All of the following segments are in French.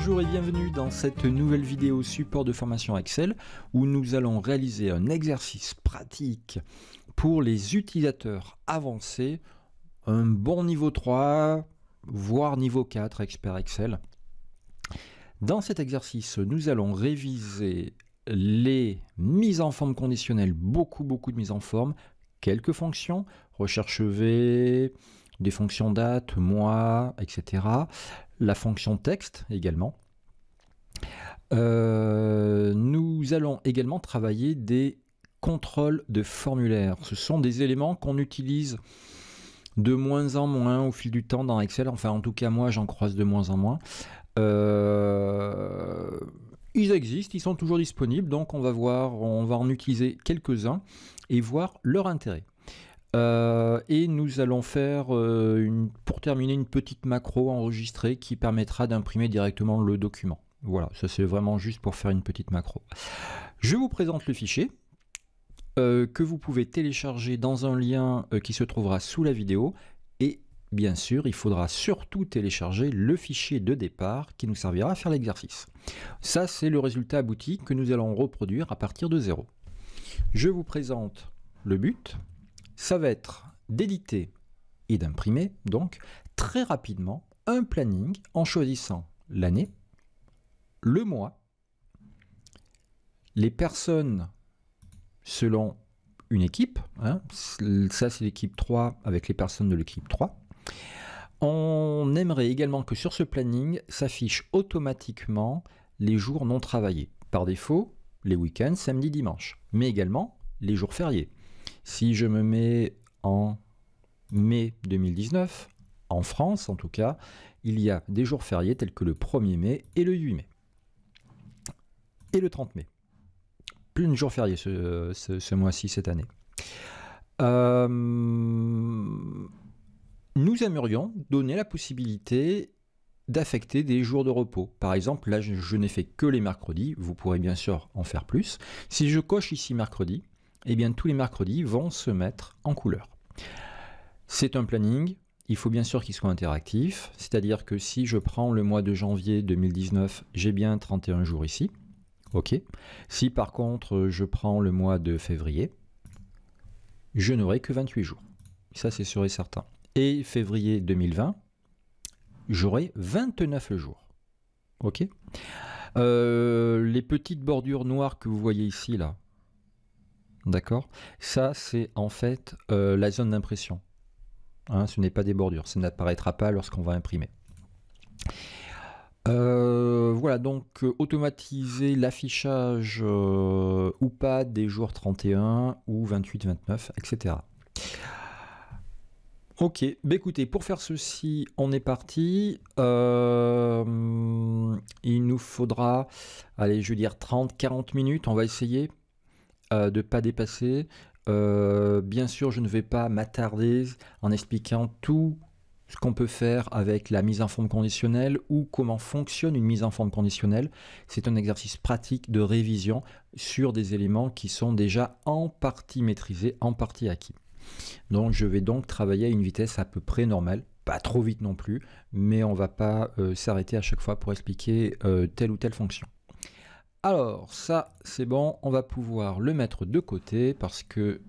bonjour et bienvenue dans cette nouvelle vidéo support de formation Excel où nous allons réaliser un exercice pratique pour les utilisateurs avancés, un bon niveau 3, voire niveau 4 expert Excel. Dans cet exercice, nous allons réviser les mises en forme conditionnelles, beaucoup beaucoup de mises en forme, quelques fonctions, recherche V, des fonctions date, mois, etc. La fonction texte également. Euh, nous allons également travailler des contrôles de formulaire. Ce sont des éléments qu'on utilise de moins en moins au fil du temps dans Excel. Enfin, en tout cas, moi, j'en croise de moins en moins. Euh, ils existent, ils sont toujours disponibles, donc on va voir, on va en utiliser quelques-uns et voir leur intérêt. Euh, et nous allons faire, euh, pour terminer, une petite macro enregistrée qui permettra d'imprimer directement le document. Voilà, ça c'est vraiment juste pour faire une petite macro. Je vous présente le fichier euh, que vous pouvez télécharger dans un lien qui se trouvera sous la vidéo. Et bien sûr, il faudra surtout télécharger le fichier de départ qui nous servira à faire l'exercice. Ça c'est le résultat abouti que nous allons reproduire à partir de zéro. Je vous présente le but, ça va être d'éditer et d'imprimer donc très rapidement un planning en choisissant l'année, le mois, les personnes selon une équipe. Hein, ça, c'est l'équipe 3 avec les personnes de l'équipe 3. On aimerait également que sur ce planning s'affichent automatiquement les jours non travaillés. Par défaut, les week-ends, samedi, dimanche, mais également les jours fériés. Si je me mets en mai 2019, en France en tout cas, il y a des jours fériés tels que le 1er mai et le 8 mai. Et le 30 mai. Plus de jours fériés ce, mois-ci, cette année. Euh, nous aimerions donner la possibilité d'affecter des jours de repos. Par exemple, là, je n'ai fait que les mercredis. Vous pourrez bien sûr en faire plus. Si je coche ici mercredi, eh bien tous les mercredis vont se mettre en couleur. C'est un planning, il faut bien sûr qu'il soit interactif, c'est-à-dire que si je prends le mois de janvier 2019, j'ai bien 31 jours ici. OK. Si par contre je prends le mois de février, je n'aurai que 28 jours. Ça c'est sûr et certain. Et février 2020, j'aurai 29 jours. OK. Euh, les petites bordures noires que vous voyez ici là, D'accord Ça, c'est en fait euh, la zone d'impression. Hein, ce n'est pas des bordures, ça n'apparaîtra pas lorsqu'on va imprimer. Euh, voilà, donc euh, automatiser l'affichage ou pas des jours 31 ou 28, 29, etc. Ok, bah écoutez, pour faire ceci, on est parti. il nous faudra, allez, je veux dire 30, 40 minutes, on va essayer de ne pas dépasser. Euh, bien sûr, je ne vais pas m'attarder en expliquant tout ce qu'on peut faire avec la mise en forme conditionnelle ou comment fonctionne une mise en forme conditionnelle. C'est un exercice pratique de révision sur des éléments qui sont déjà en partie maîtrisés, en partie acquis. Donc je vais donc travailler à une vitesse à peu près normale, pas trop vite non plus, mais on va pas euh, s'arrêter à chaque fois pour expliquer euh, telle ou telle fonction. Alors, ça, c'est bon, on va pouvoir le mettre de côté parce que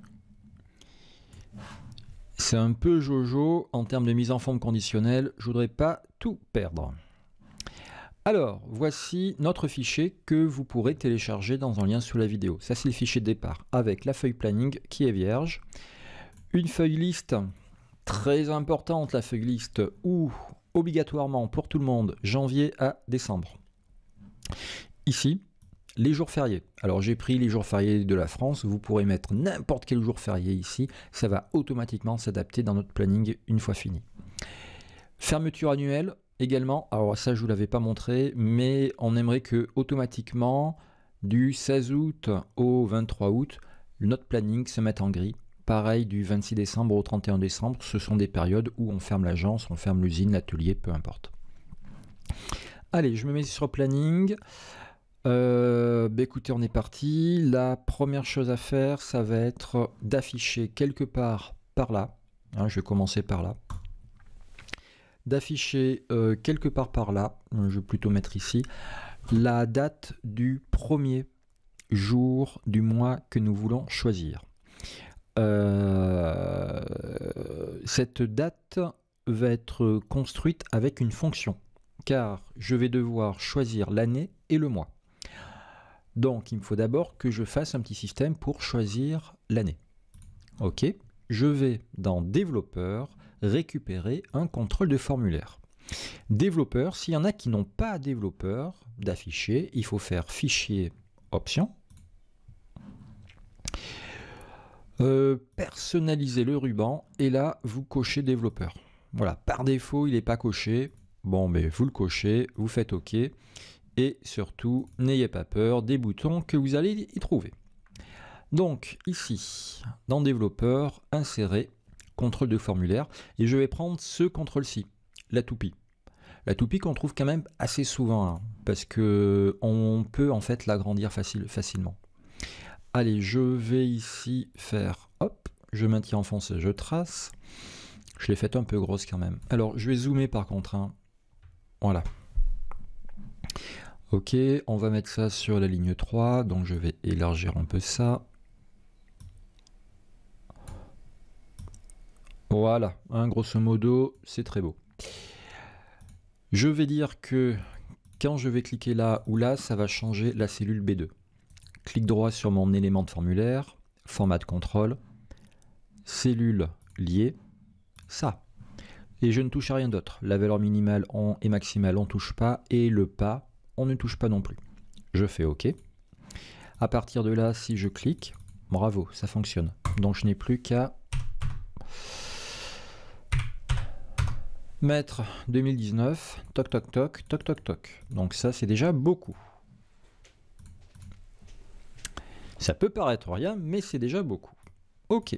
c'est un peu jojo en termes de mise en forme conditionnelle. Je voudrais pas tout perdre. Alors, voici notre fichier que vous pourrez télécharger dans un lien sous la vidéo. Ça, c'est le fichier départ avec la feuille planning qui est vierge. Une feuille liste très importante, la feuille liste où, obligatoirement pour tout le monde, janvier à décembre. Ici, les jours fériés. Alors j'ai pris les jours fériés de la France, vous pourrez mettre n'importe quel jour férié ici, ça va automatiquement s'adapter dans notre planning une fois fini. Fermeture annuelle également, alors ça je ne vous l'avais pas montré, mais on aimerait que automatiquement du 16 août au 23 août, notre planning se mette en gris. Pareil du 26 décembre au 31 décembre, ce sont des périodes où on ferme l'agence, on ferme l'usine, l'atelier, peu importe. Allez, je me mets sur planning. Euh, bah écoutez, on est parti. La première chose à faire, ça va être d'afficher quelque part par là. Hein, je vais commencer par là. D'afficher euh, quelque part par là, euh, je vais plutôt mettre ici, la date du premier jour du mois que nous voulons choisir. Euh, cette date va être construite avec une fonction, car je vais devoir choisir l'année et le mois. Donc il me faut d'abord que je fasse un petit système pour choisir l'année. Ok, je vais dans développeur récupérer un contrôle de formulaire. Développeur, s'il y en a qui n'ont pas développeur d'afficher, il faut faire fichier option. Euh, personnaliser le ruban et là vous cochez développeur. Voilà, par défaut il n'est pas coché. Bon, mais vous le cochez, vous faites OK et surtout n'ayez pas peur des boutons que vous allez y trouver. Donc ici, dans développeur, insérer, contrôle de formulaire, et je vais prendre ce contrôle-ci, la toupie. La toupie qu'on trouve quand même assez souvent, hein, parce que on peut en fait l'agrandir facilement. Allez, je vais ici faire, hop, je maintiens enfoncé, je trace. Je l'ai faite un peu grosse quand même. Alors, je vais zoomer par contre. Hein. Voilà. Ok, on va mettre ça sur la ligne 3, donc je vais élargir un peu ça. Voilà, hein, grosso modo, c'est très beau. Je vais dire que quand je vais cliquer là ou là, ça va changer la cellule B2. Clic droit sur mon élément de formulaire, format de contrôle, cellule liée, ça. Et je ne touche à rien d'autre. La valeur minimale on et maximale, on ne touche pas. Et le pas, on ne touche pas non plus. Je fais OK. À partir de là, si je clique, bravo, ça fonctionne. Donc je n'ai plus qu'à mettre 2019, toc toc toc, toc toc toc. Donc ça c'est déjà beaucoup. Ça peut paraître rien, mais c'est déjà beaucoup. Ok.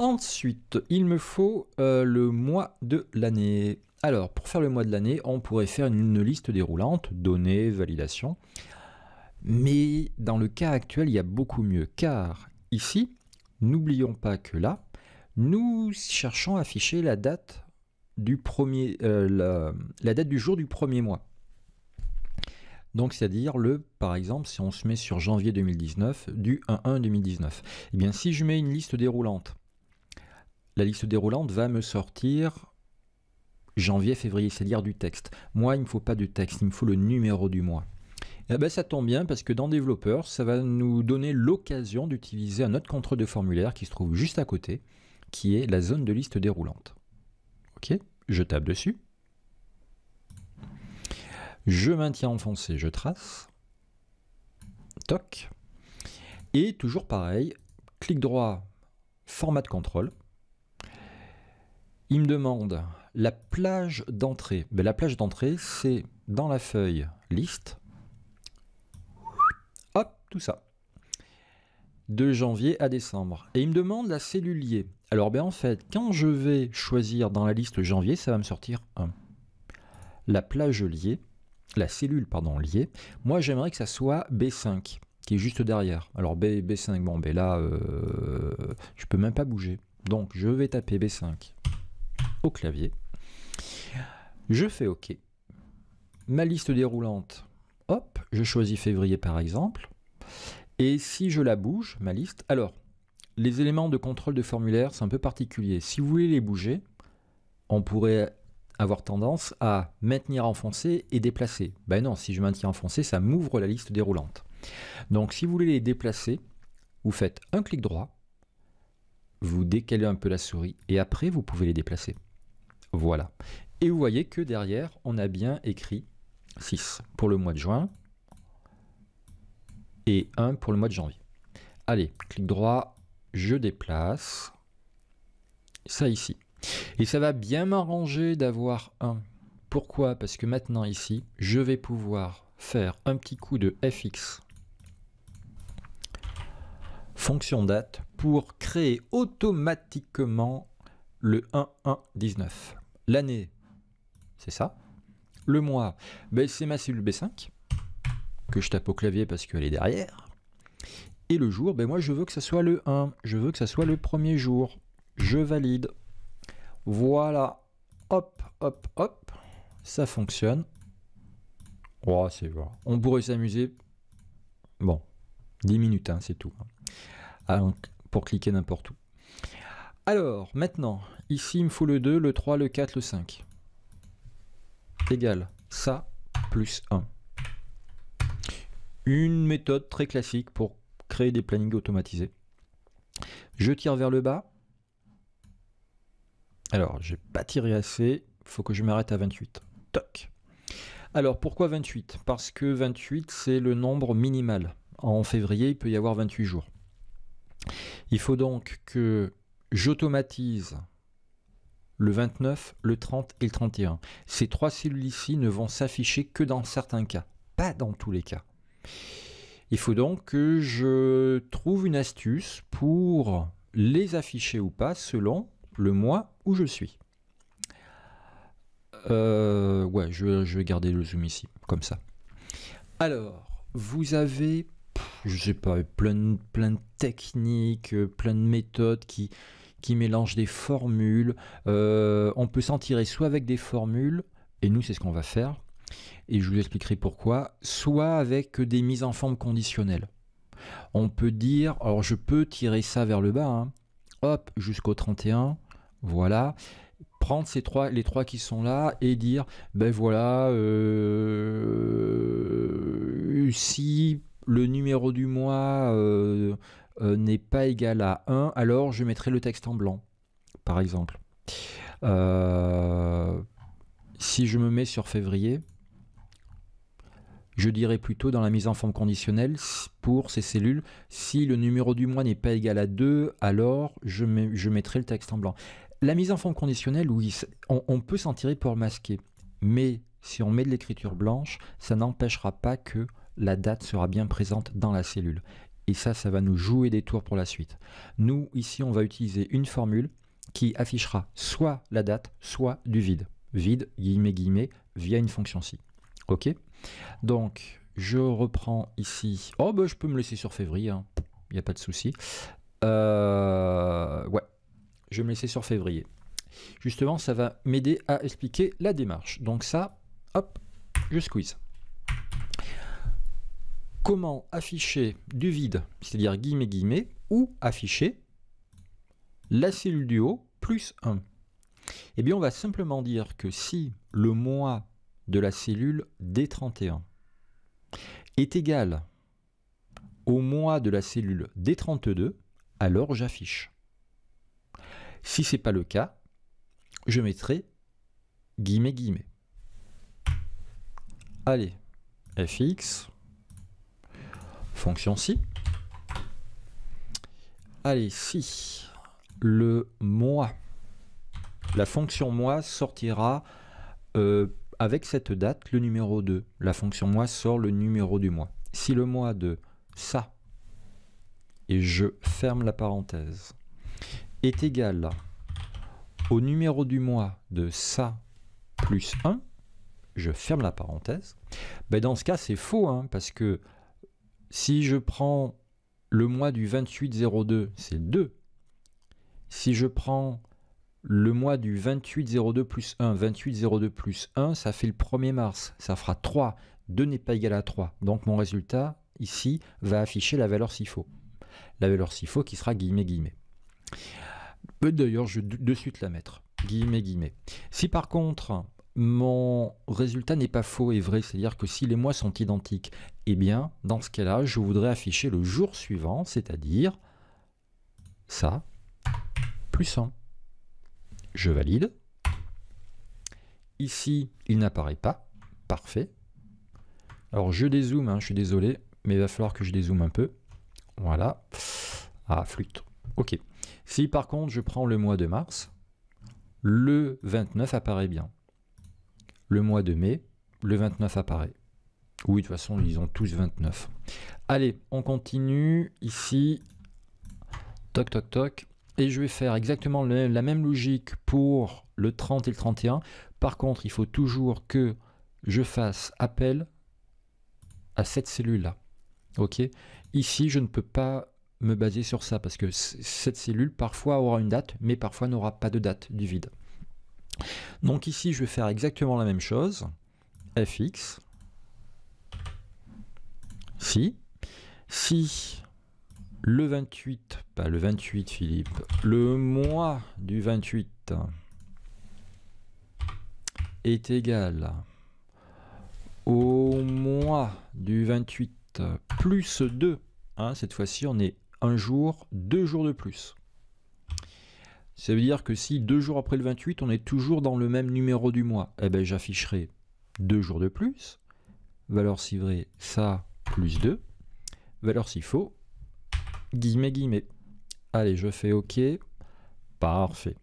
Ensuite, il me faut euh, le mois de l'année. Alors, pour faire le mois de l'année, on pourrait faire une liste déroulante, données, validation. Mais dans le cas actuel, il y a beaucoup mieux, car ici, n'oublions pas que là, nous cherchons à afficher la date du premier, euh, la, date du jour du premier mois. Donc, c'est-à-dire le, par exemple, si on se met sur janvier 2019, du 1-1 2019. Eh bien, si je mets une liste déroulante, la liste déroulante va me sortir janvier, février, c'est-à-dire du texte. Moi, il ne me faut pas du texte, il me faut le numéro du mois. Et eh ben, ça tombe bien parce que dans Développeur, ça va nous donner l'occasion d'utiliser un autre contrôle de formulaire qui se trouve juste à côté, qui est la zone de liste déroulante. Ok, je tape dessus. Je maintiens enfoncé, je trace. Toc. Et toujours pareil, clic droit, format de contrôle. Il me demande la plage d'entrée, mais ben, la plage d'entrée, c'est dans la feuille liste. Hop, tout ça. De janvier à décembre. Et il me demande la cellule liée Alors ben en fait, quand je vais choisir dans la liste janvier, ça va me sortir La plage liée, la cellule pardon liée. Moi j'aimerais que ça soit B5 qui est juste derrière. Alors B, B5, bon ben là, euh, je peux même pas bouger. Donc je vais taper B5 au clavier. Je fais OK. Ma liste déroulante, hop, je choisis février par exemple. Et si je la bouge, ma liste, alors, les éléments de contrôle de formulaire, c'est un peu particulier. Si vous voulez les bouger, on pourrait avoir tendance à maintenir enfoncé et déplacer. Ben non, si je maintiens enfoncé, ça m'ouvre la liste déroulante. Donc si vous voulez les déplacer, vous faites un clic droit, vous décalez un peu la souris et après vous pouvez les déplacer. Voilà. Et vous voyez que derrière, on a bien écrit 6 pour le mois de juin et 1 pour le mois de janvier. Allez, clic droit, je déplace ça ici. Et ça va bien m'arranger d'avoir 1. Pourquoi Parce que maintenant ici, je vais pouvoir faire un petit coup de fx fonction date pour créer automatiquement le 1119. L'année, c'est ça. Le mois, ben, c'est ma cellule B5, que je tape au clavier parce qu'elle est derrière. Et le jour, ben, moi je veux que ça soit le 1, je veux que ça soit le premier jour. Je valide. Voilà. Hop, hop, hop. Ça fonctionne. Oh, c'est vrai. On pourrait s'amuser. Bon, 10 minutes, hein, c'est tout. Ah, pour cliquer n'importe où. Alors, maintenant, ici, il me faut le 2, le 3, le 4, le 5. Égal ça plus 1. Une méthode très classique pour créer des plannings automatisés. Je tire vers le bas. Alors, je n'ai pas tiré assez, Il faut que je m'arrête à 28. Toc. Alors, pourquoi 28 Parce que 28, c'est le nombre minimal. En février, il peut y avoir 28 jours. Il faut donc que j'automatise le 29, le 30 et le 31. Ces trois cellules ici ne vont s'afficher que dans certains cas, pas dans tous les cas. Il faut donc que je trouve une astuce pour les afficher ou pas selon le mois où je suis. Euh, ouais, je, vais garder le zoom ici, comme ça. Alors, vous avez, je sais pas, plein, plein de techniques, euh, plein de méthodes qui, qui mélange des formules. Euh, on peut s'en tirer soit avec des formules, et nous c'est ce qu'on va faire, et je vous expliquerai pourquoi, soit avec des mises en forme conditionnelles. On peut dire, alors je peux tirer ça vers le bas, hein. hop, jusqu'au 31, voilà, prendre ces trois, les trois qui sont là et dire, ben voilà, euh, si le numéro du mois euh, euh, n'est pas égal à 1, alors je mettrai le texte en blanc, par exemple. Euh, si je me mets sur février, je dirais plutôt dans la mise en forme conditionnelle pour ces cellules, si le numéro du mois n'est pas égal à 2, alors je, mettrai le texte en blanc. La mise en forme conditionnelle, oui, on, peut s'en tirer pour masquer, mais si on met de l'écriture blanche, ça n'empêchera pas que la date sera bien présente dans la cellule et ça, ça va nous jouer des tours pour la suite. Nous, ici, on va utiliser une formule qui affichera soit la date, soit du vide. Vide, guillemets, guillemets, via une fonction si. Ok Donc, je reprends ici. Oh, ben, je peux me laisser sur février, hein. il n'y a pas de souci. Euh, ouais, je vais me laisser sur février. Justement, ça va m'aider à expliquer la démarche. Donc ça, hop, je squeeze comment afficher du vide, c'est-à-dire guillemets guillemets, ou afficher la cellule du haut plus 1. Eh bien, on va simplement dire que si le mois de la cellule D31 est égal au mois de la cellule D32, alors j'affiche. Si ce n'est pas le cas, je mettrai guillemets guillemets. Allez, fx fonction si. Allez, si le mois, la fonction moi sortira euh, avec cette date le numéro 2. La fonction mois sort le numéro du mois. Si le mois de ça, et je ferme la parenthèse, est égal au numéro du mois de ça plus 1, je ferme la parenthèse, ben dans ce cas c'est faux, hein, parce que si je prends le mois du 28 c'est 2. Si je prends le mois du 28 plus 1, 28 plus 1, ça fait le 1er mars. Ça fera 3. 2 n'est pas égal à 3. Donc mon résultat, ici, va afficher la valeur s'il faut. La valeur s'il faut qui sera guillemets guillemets. D'ailleurs, je vais de suite la mettre. Guillemets guillemets. Si par contre, mon résultat n'est pas faux et vrai, c'est-à-dire que si les mois sont identiques, eh bien, dans ce cas-là, je voudrais afficher le jour suivant, c'est-à-dire ça, plus 1. Je valide. Ici, il n'apparaît pas. Parfait. Alors, je dézoome, hein, je suis désolé, mais il va falloir que je dézoome un peu. Voilà. Ah, flûte. Ok. Si par contre, je prends le mois de mars, le 29 apparaît bien le mois de mai, le 29 apparaît. Oui, de toute façon, ils ont tous 29. Allez, on continue ici. Toc, toc, toc. Et je vais faire exactement la même logique pour le 30 et le 31. Par contre, il faut toujours que je fasse appel à cette cellule-là. OK Ici, je ne peux pas me baser sur ça parce que cette cellule parfois aura une date, mais parfois n'aura pas de date du vide. Donc ici, je vais faire exactement la même chose. fx. Si. Si le 28, pas le 28 Philippe, le mois du 28 est égal au mois du 28 plus 2. Hein, cette fois-ci, on est un jour, deux jours de plus. Ça veut dire que si deux jours après le 28, on est toujours dans le même numéro du mois, eh ben j'afficherai deux jours de plus, valeur si vrai, ça, plus 2, valeur si faux, guillemets, guillemets. Allez, je fais OK, parfait.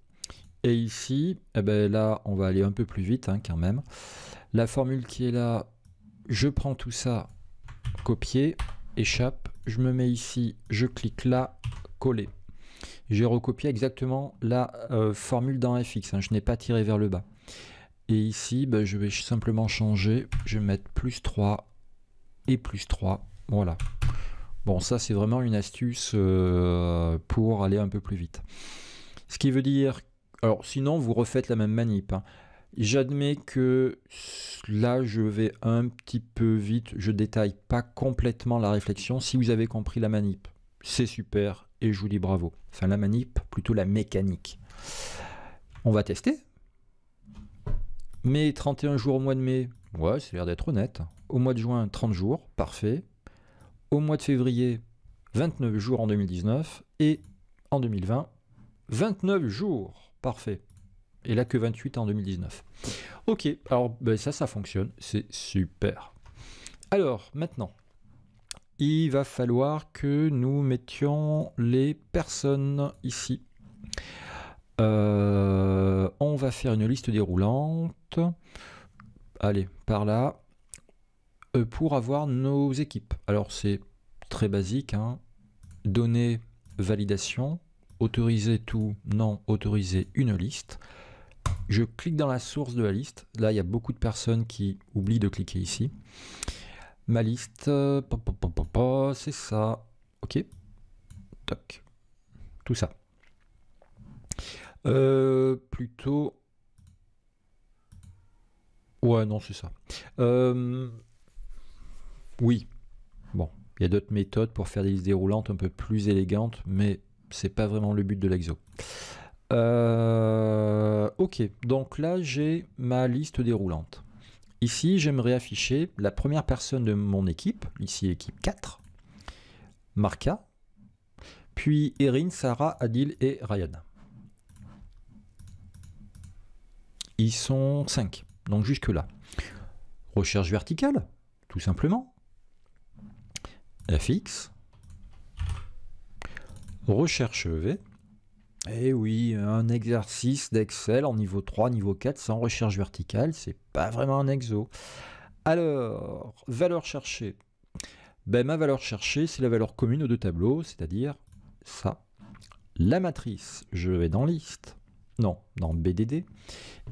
Et ici, eh ben là, on va aller un peu plus vite hein, quand même. La formule qui est là, je prends tout ça, copier, échappe, je me mets ici, je clique là, coller j'ai recopié exactement la euh, formule dans fx, hein. je n'ai pas tiré vers le bas. Et ici, bah, je vais simplement changer, je vais mettre plus 3 et plus 3, voilà. Bon, ça c'est vraiment une astuce euh, pour aller un peu plus vite. Ce qui veut dire, alors sinon vous refaites la même manip. Hein. J'admets que là je vais un petit peu vite, je détaille pas complètement la réflexion si vous avez compris la manip c'est super, et je vous dis bravo. Enfin, la manip, plutôt la mécanique. On va tester. Mais 31 jours au mois de mai, ouais, c'est l'air d'être honnête. Au mois de juin, 30 jours, parfait. Au mois de février, 29 jours en 2019, et en 2020, 29 jours, parfait. Et là que 28 en 2019. Ok, alors ben, ça, ça fonctionne, c'est super. Alors, maintenant, il va falloir que nous mettions les personnes ici. Euh, on va faire une liste déroulante. Allez, par là. Euh, pour avoir nos équipes. Alors c'est très basique. Hein. Donner Données, validation. Autoriser tout, non, autoriser une liste. Je clique dans la source de la liste. Là, il y a beaucoup de personnes qui oublient de cliquer ici. Ma liste, euh, c'est ça. Ok. Toc. Tout ça. Euh, plutôt. Ouais, non, c'est ça. Euh, oui. Bon, il y a d'autres méthodes pour faire des listes déroulantes un peu plus élégantes, mais c'est pas vraiment le but de l'exo. Ok, donc là j'ai ma liste déroulante. Ici, j'aimerais afficher la première personne de mon équipe, ici équipe 4, Marca. puis Erin, Sarah, Adil et Ryan. Ils sont 5, donc jusque-là. Recherche verticale, tout simplement. FX. Recherche V. Et eh oui, un exercice d'Excel en niveau 3, niveau 4, sans recherche verticale, c'est pas vraiment un exo. Alors, valeur cherchée. Ben, ma valeur cherchée, c'est la valeur commune aux deux tableaux, c'est-à-dire ça. La matrice, je vais dans liste, non, dans BDD,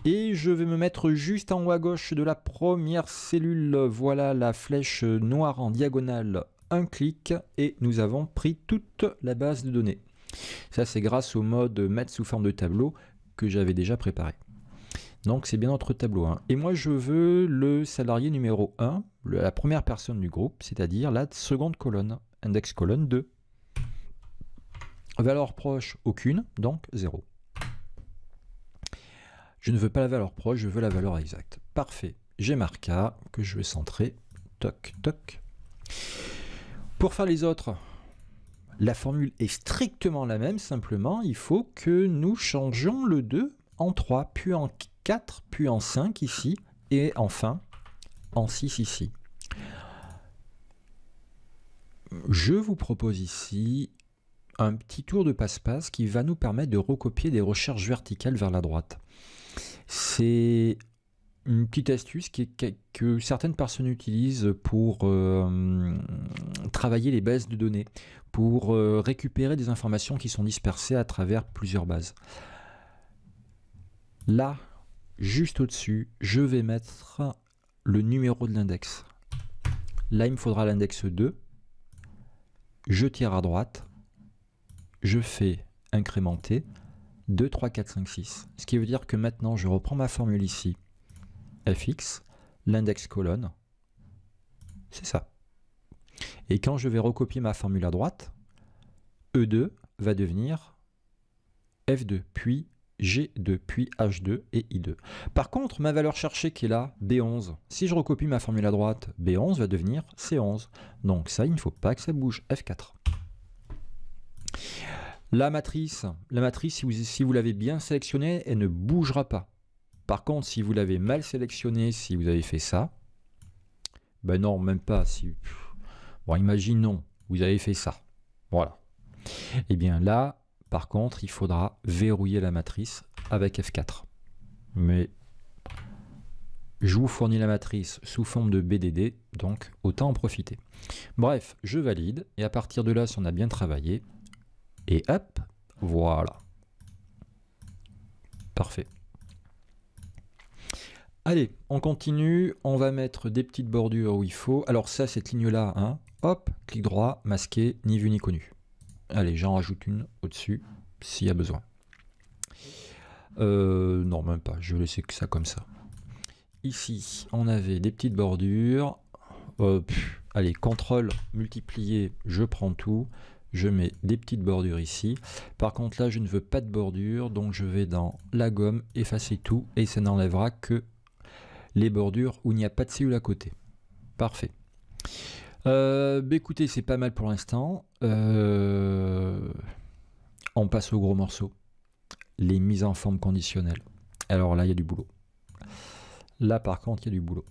et je vais me mettre juste en haut à gauche de la première cellule, voilà la flèche noire en diagonale, un clic, et nous avons pris toute la base de données. Ça, c'est grâce au mode mettre sous forme de tableau que j'avais déjà préparé. Donc c'est bien notre tableau 1. Hein. Et moi je veux le salarié numéro 1, la première personne du groupe, c'est-à-dire la seconde colonne, index colonne 2. Valeur proche aucune, donc 0. Je ne veux pas la valeur proche, je veux la valeur exacte. Parfait, j'ai marqué que je vais centrer. Toc, toc. Pour faire les autres, la formule est strictement la même, simplement il faut que nous changeons le 2 en 3, puis en 4, puis en 5 ici, et enfin en 6 ici. Je vous propose ici un petit tour de passe-passe qui va nous permettre de recopier des recherches verticales vers la droite. C'est une petite astuce que certaines personnes utilisent pour euh, travailler les bases de données, pour euh, récupérer des informations qui sont dispersées à travers plusieurs bases. Là, juste au-dessus, je vais mettre le numéro de l'index. Là, il me faudra l'index 2. Je tire à droite. Je fais incrémenter 2, 3, 4, 5, 6. Ce qui veut dire que maintenant, je reprends ma formule ici fx, l'index colonne, c'est ça. Et quand je vais recopier ma formule à droite, E2 va devenir F2, puis G2, puis H2 et I2. Par contre, ma valeur cherchée qui est là, B11, si je recopie ma formule à droite, B11 va devenir C11. Donc ça, il ne faut pas que ça bouge, F4. La matrice, la matrice si vous, si vous l'avez bien sélectionnée, elle ne bougera pas. Par contre, si vous l'avez mal sélectionné, si vous avez fait ça, ben non, même pas. Si... Bon, imaginons, vous avez fait ça. Voilà. Et eh bien là, par contre, il faudra verrouiller la matrice avec F4. Mais je vous fournis la matrice sous forme de BDD, donc autant en profiter. Bref, je valide, et à partir de là, si on a bien travaillé, et hop, voilà. Parfait. Allez, on continue, on va mettre des petites bordures où il faut. Alors ça, cette ligne-là, hein, hop, clic droit, masqué, ni vu ni connu. Allez, j'en rajoute une au-dessus, s'il y a besoin. Euh, non, même pas, je vais laisser que ça comme ça. Ici, on avait des petites bordures. allez, contrôle, multiplier, je prends tout. Je mets des petites bordures ici. Par contre, là, je ne veux pas de bordure, donc je vais dans la gomme, effacer tout, et ça n'enlèvera que les bordures où il n'y a pas de cellule à côté. Parfait. Euh, bah écoutez, c'est pas mal pour l'instant. Euh, on passe au gros morceau. Les mises en forme conditionnelles. Alors là, il y a du boulot. Là, par contre, il y a du boulot.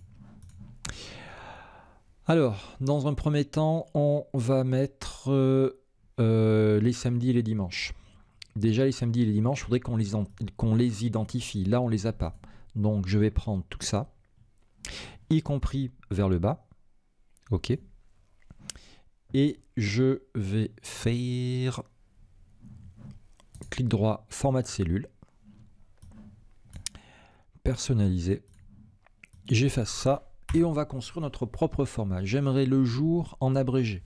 Alors, dans un premier temps, on va mettre euh, les samedis et les dimanches. Déjà, les samedis et les dimanches, il faudrait qu'on les, les, identifie. Là, on les a pas. Donc je vais prendre tout ça, y compris vers le bas. OK. Et je vais faire clic droit, format de cellule, personnaliser. J'efface ça et on va construire notre propre format. J'aimerais le jour en abrégé.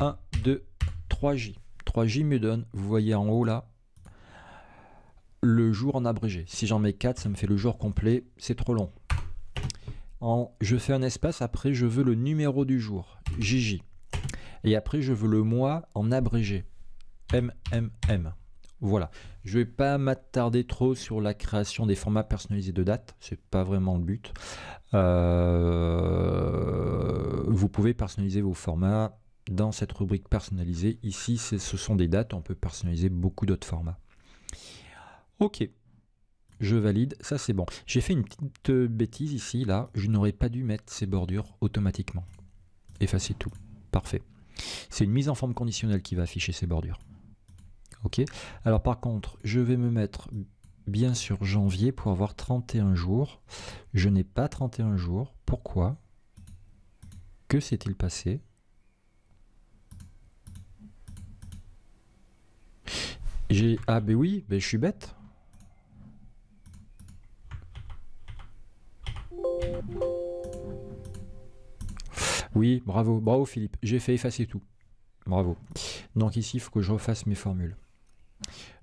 1, 2, 3J. 3J me donne, vous voyez en haut là, le jour en abrégé. Si j'en mets 4, ça me fait le jour complet, c'est trop long. En, je fais un espace, après je veux le numéro du jour, JJ. Et après je veux le mois en abrégé, MMM. Voilà, je vais pas m'attarder trop sur la création des formats personnalisés de date, c'est pas vraiment le but. Euh, vous pouvez personnaliser vos formats dans cette rubrique personnalisée. Ici, ce sont des dates, on peut personnaliser beaucoup d'autres formats. Ok, je valide, ça c'est bon. J'ai fait une petite euh, bêtise ici, là, je n'aurais pas dû mettre ces bordures automatiquement. Effacer tout, parfait. C'est une mise en forme conditionnelle qui va afficher ces bordures. Ok, alors par contre, je vais me mettre bien sur janvier pour avoir 31 jours. Je n'ai pas 31 jours, pourquoi Que s'est-il passé J'ai... Ah ben oui, ben je suis bête Oui, bravo, bravo Philippe. J'ai fait effacer tout. Bravo. Donc ici, il faut que je refasse mes formules.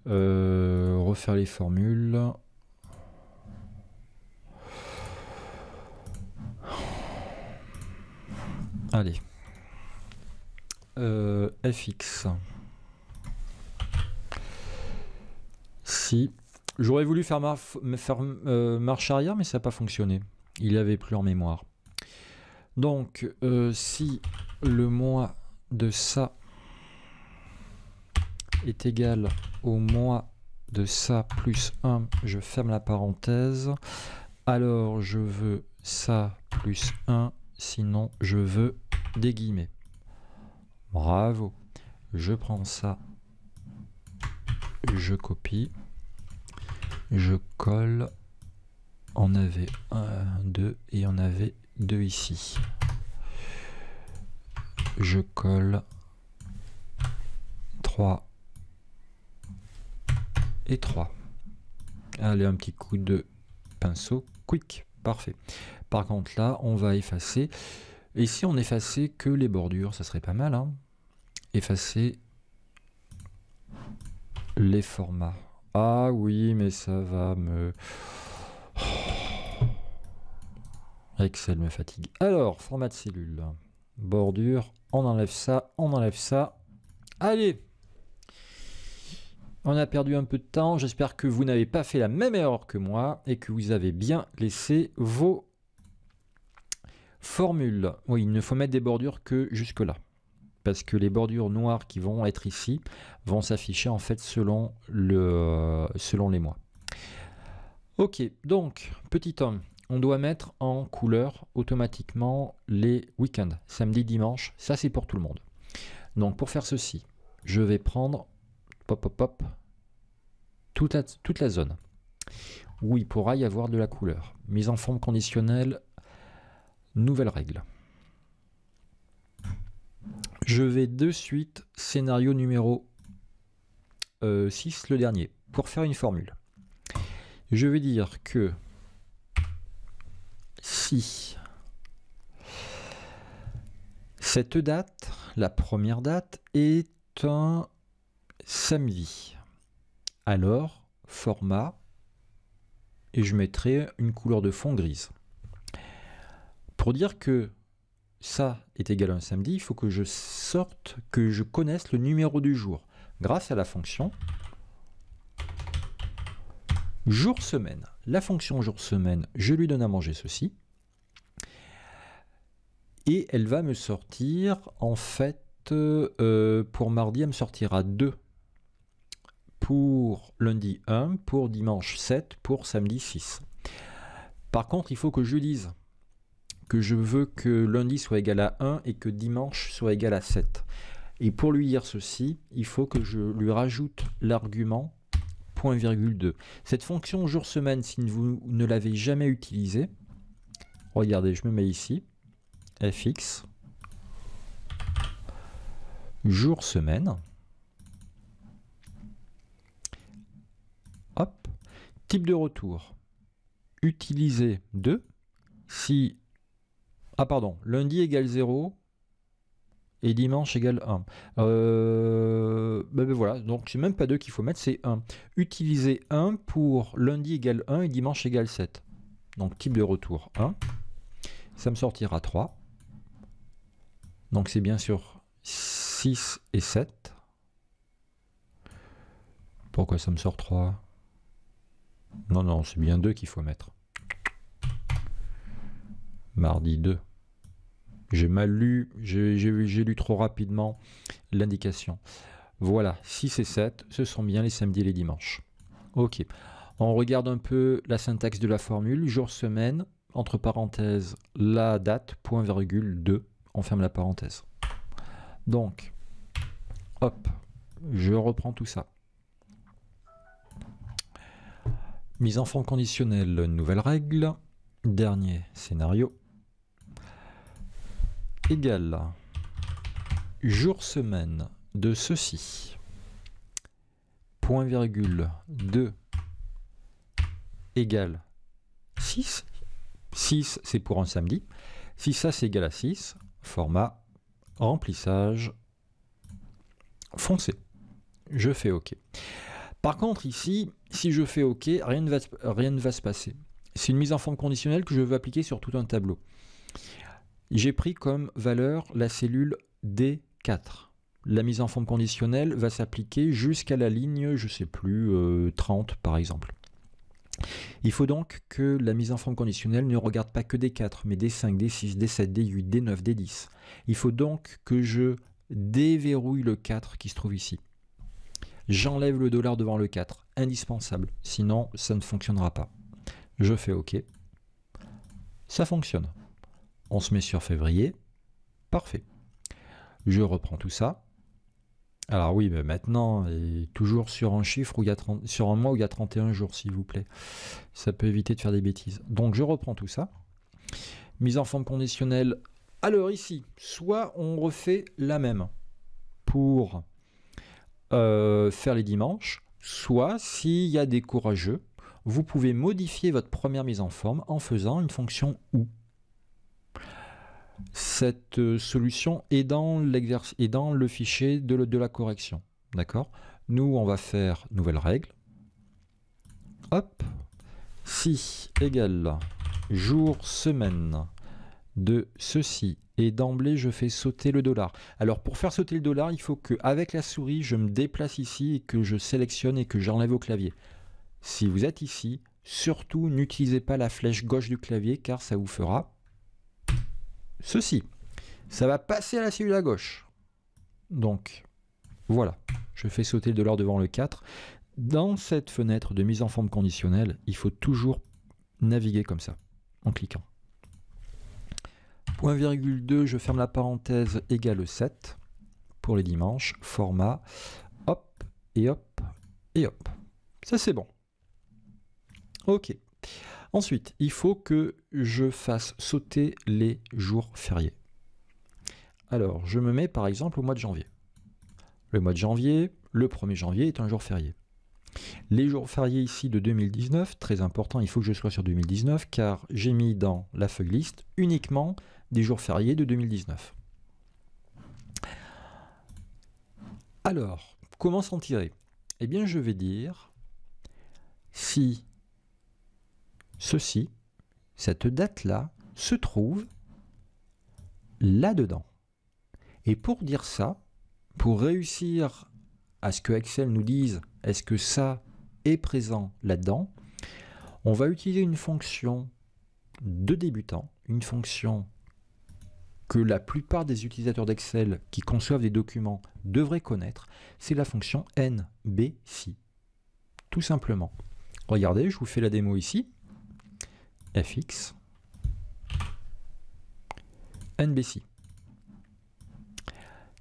Euh, refaire les formules. Allez. Euh, fx. Si. J'aurais voulu faire, euh, marche arrière, mais ça n'a pas fonctionné il avait plus en mémoire. Donc, euh, si le mois de ça est égal au mois de ça plus 1, je ferme la parenthèse. Alors, je veux ça plus 1, sinon je veux des guillemets. Bravo. Je prends ça, je copie, je colle, on avait un, deux, et on avait deux ici. Je colle 3 et 3. Allez, un petit coup de pinceau, quick, parfait. Par contre là, on va effacer. Et si on effaçait que les bordures, ça serait pas mal. Hein. effacer les formats. Ah oui, mais ça va me... Excel me fatigue. Alors, format de cellule. Bordure. On enlève ça. On enlève ça. Allez on a perdu un peu de temps. J'espère que vous n'avez pas fait la même erreur que moi et que vous avez bien laissé vos formules. Oui, il ne faut mettre des bordures que jusque-là. Parce que les bordures noires qui vont être ici vont s'afficher en fait selon, le, selon les mois. Ok, donc, petit homme on doit mettre en couleur automatiquement les week-ends, samedi, dimanche, ça c'est pour tout le monde. Donc pour faire ceci, je vais prendre pop, pop, pop, toute la, toute la zone où il pourra y avoir de la couleur. Mise en forme conditionnelle, nouvelle règle. Je vais de suite scénario numéro 6, euh, le dernier, pour faire une formule. Je vais dire que si Cette date, la première date, est un samedi. Alors, format, et je mettrai une couleur de fond grise. Pour dire que ça est égal à un samedi, il faut que je sorte, que je connaisse le numéro du jour grâce à la fonction jour-semaine la fonction jour-semaine, je lui donne à manger ceci. Et elle va me sortir, en fait, euh, euh, pour mardi, elle me sortira 2. Pour lundi 1, pour dimanche 7, pour samedi 6. Par contre, il faut que je dise que je veux que lundi soit égal à 1 et que dimanche soit égal à 7. Et pour lui dire ceci, il faut que je lui rajoute l'argument cette fonction jour-semaine, si vous ne l'avez jamais utilisée, regardez, je me mets ici, fx, jour-semaine, hop, type de retour, utiliser 2, si, ah pardon, lundi égale 0, et dimanche égale 1. Euh, ben voilà, donc c'est même pas 2 qu'il faut mettre, c'est 1. Utiliser 1 pour lundi égale 1 et dimanche égale 7. Donc type de retour 1. Ça me sortira 3. Donc c'est bien sûr 6 et 7. Pourquoi ça me sort 3 Non, non, c'est bien 2 qu'il faut mettre. Mardi 2. J'ai mal lu, j'ai lu trop rapidement l'indication. Voilà, 6 et 7, ce sont bien les samedis et les dimanches. Ok, on regarde un peu la syntaxe de la formule. Jour, semaine, entre parenthèses, la date, point, virgule, 2. On ferme la parenthèse. Donc, hop, je reprends tout ça. Mise en fond conditionnelle, nouvelle règle. Dernier scénario égal jour semaine de ceci point virgule 2 égal 6 6 c'est pour un samedi si ça c'est égal à 6 format remplissage foncé je fais ok par contre ici si je fais ok rien ne va, rien ne va se passer c'est une mise en forme conditionnelle que je veux appliquer sur tout un tableau j'ai pris comme valeur la cellule D4. La mise en forme conditionnelle va s'appliquer jusqu'à la ligne, je ne sais plus, 30 euh, par exemple. Il faut donc que la mise en forme conditionnelle ne regarde pas que D4, mais D5, D6, D7, D8, D9, D10. Il faut donc que je déverrouille le 4 qui se trouve ici. J'enlève le dollar devant le 4, indispensable, sinon ça ne fonctionnera pas. Je fais OK. Ça fonctionne. On se met sur février. Parfait. Je reprends tout ça. Alors oui, mais maintenant, et toujours sur un chiffre ou sur un mois où il y a 31 jours, s'il vous plaît. Ça peut éviter de faire des bêtises. Donc je reprends tout ça. Mise en forme conditionnelle. Alors ici, soit on refait la même pour euh, faire les dimanches, soit s'il y a des courageux, vous pouvez modifier votre première mise en forme en faisant une fonction OU cette euh, solution est dans, dans le fichier de, de la correction. D'accord Nous, on va faire nouvelle règle. Hop Si égale jour, semaine de ceci. Et d'emblée, je fais sauter le dollar. Alors, pour faire sauter le dollar, il faut que, avec la souris, je me déplace ici et que je sélectionne et que j'enlève au clavier. Si vous êtes ici, surtout n'utilisez pas la flèche gauche du clavier car ça vous fera ceci. Ça va passer à la cellule à gauche. Donc, voilà. Je fais sauter le dollar devant le 4. Dans cette fenêtre de mise en forme conditionnelle, il faut toujours naviguer comme ça, en cliquant. Point virgule 2, je ferme la parenthèse, égale 7 pour les dimanches, format, hop, et hop, et hop. Ça c'est bon. Ok. Ensuite, il faut que je fasse sauter les jours fériés. Alors, je me mets par exemple au mois de janvier. Le mois de janvier, le 1er janvier est un jour férié. Les jours fériés ici de 2019, très important, il faut que je sois sur 2019 car j'ai mis dans la feuille liste uniquement des jours fériés de 2019. Alors, comment s'en tirer Eh bien, je vais dire si ceci, cette date-là, se trouve là-dedans. Et pour dire ça, pour réussir à ce que Excel nous dise est-ce que ça est présent là-dedans, on va utiliser une fonction de débutant, une fonction que la plupart des utilisateurs d'Excel qui conçoivent des documents devraient connaître, c'est la fonction NBC. Tout simplement. Regardez, je vous fais la démo ici fx, NBC.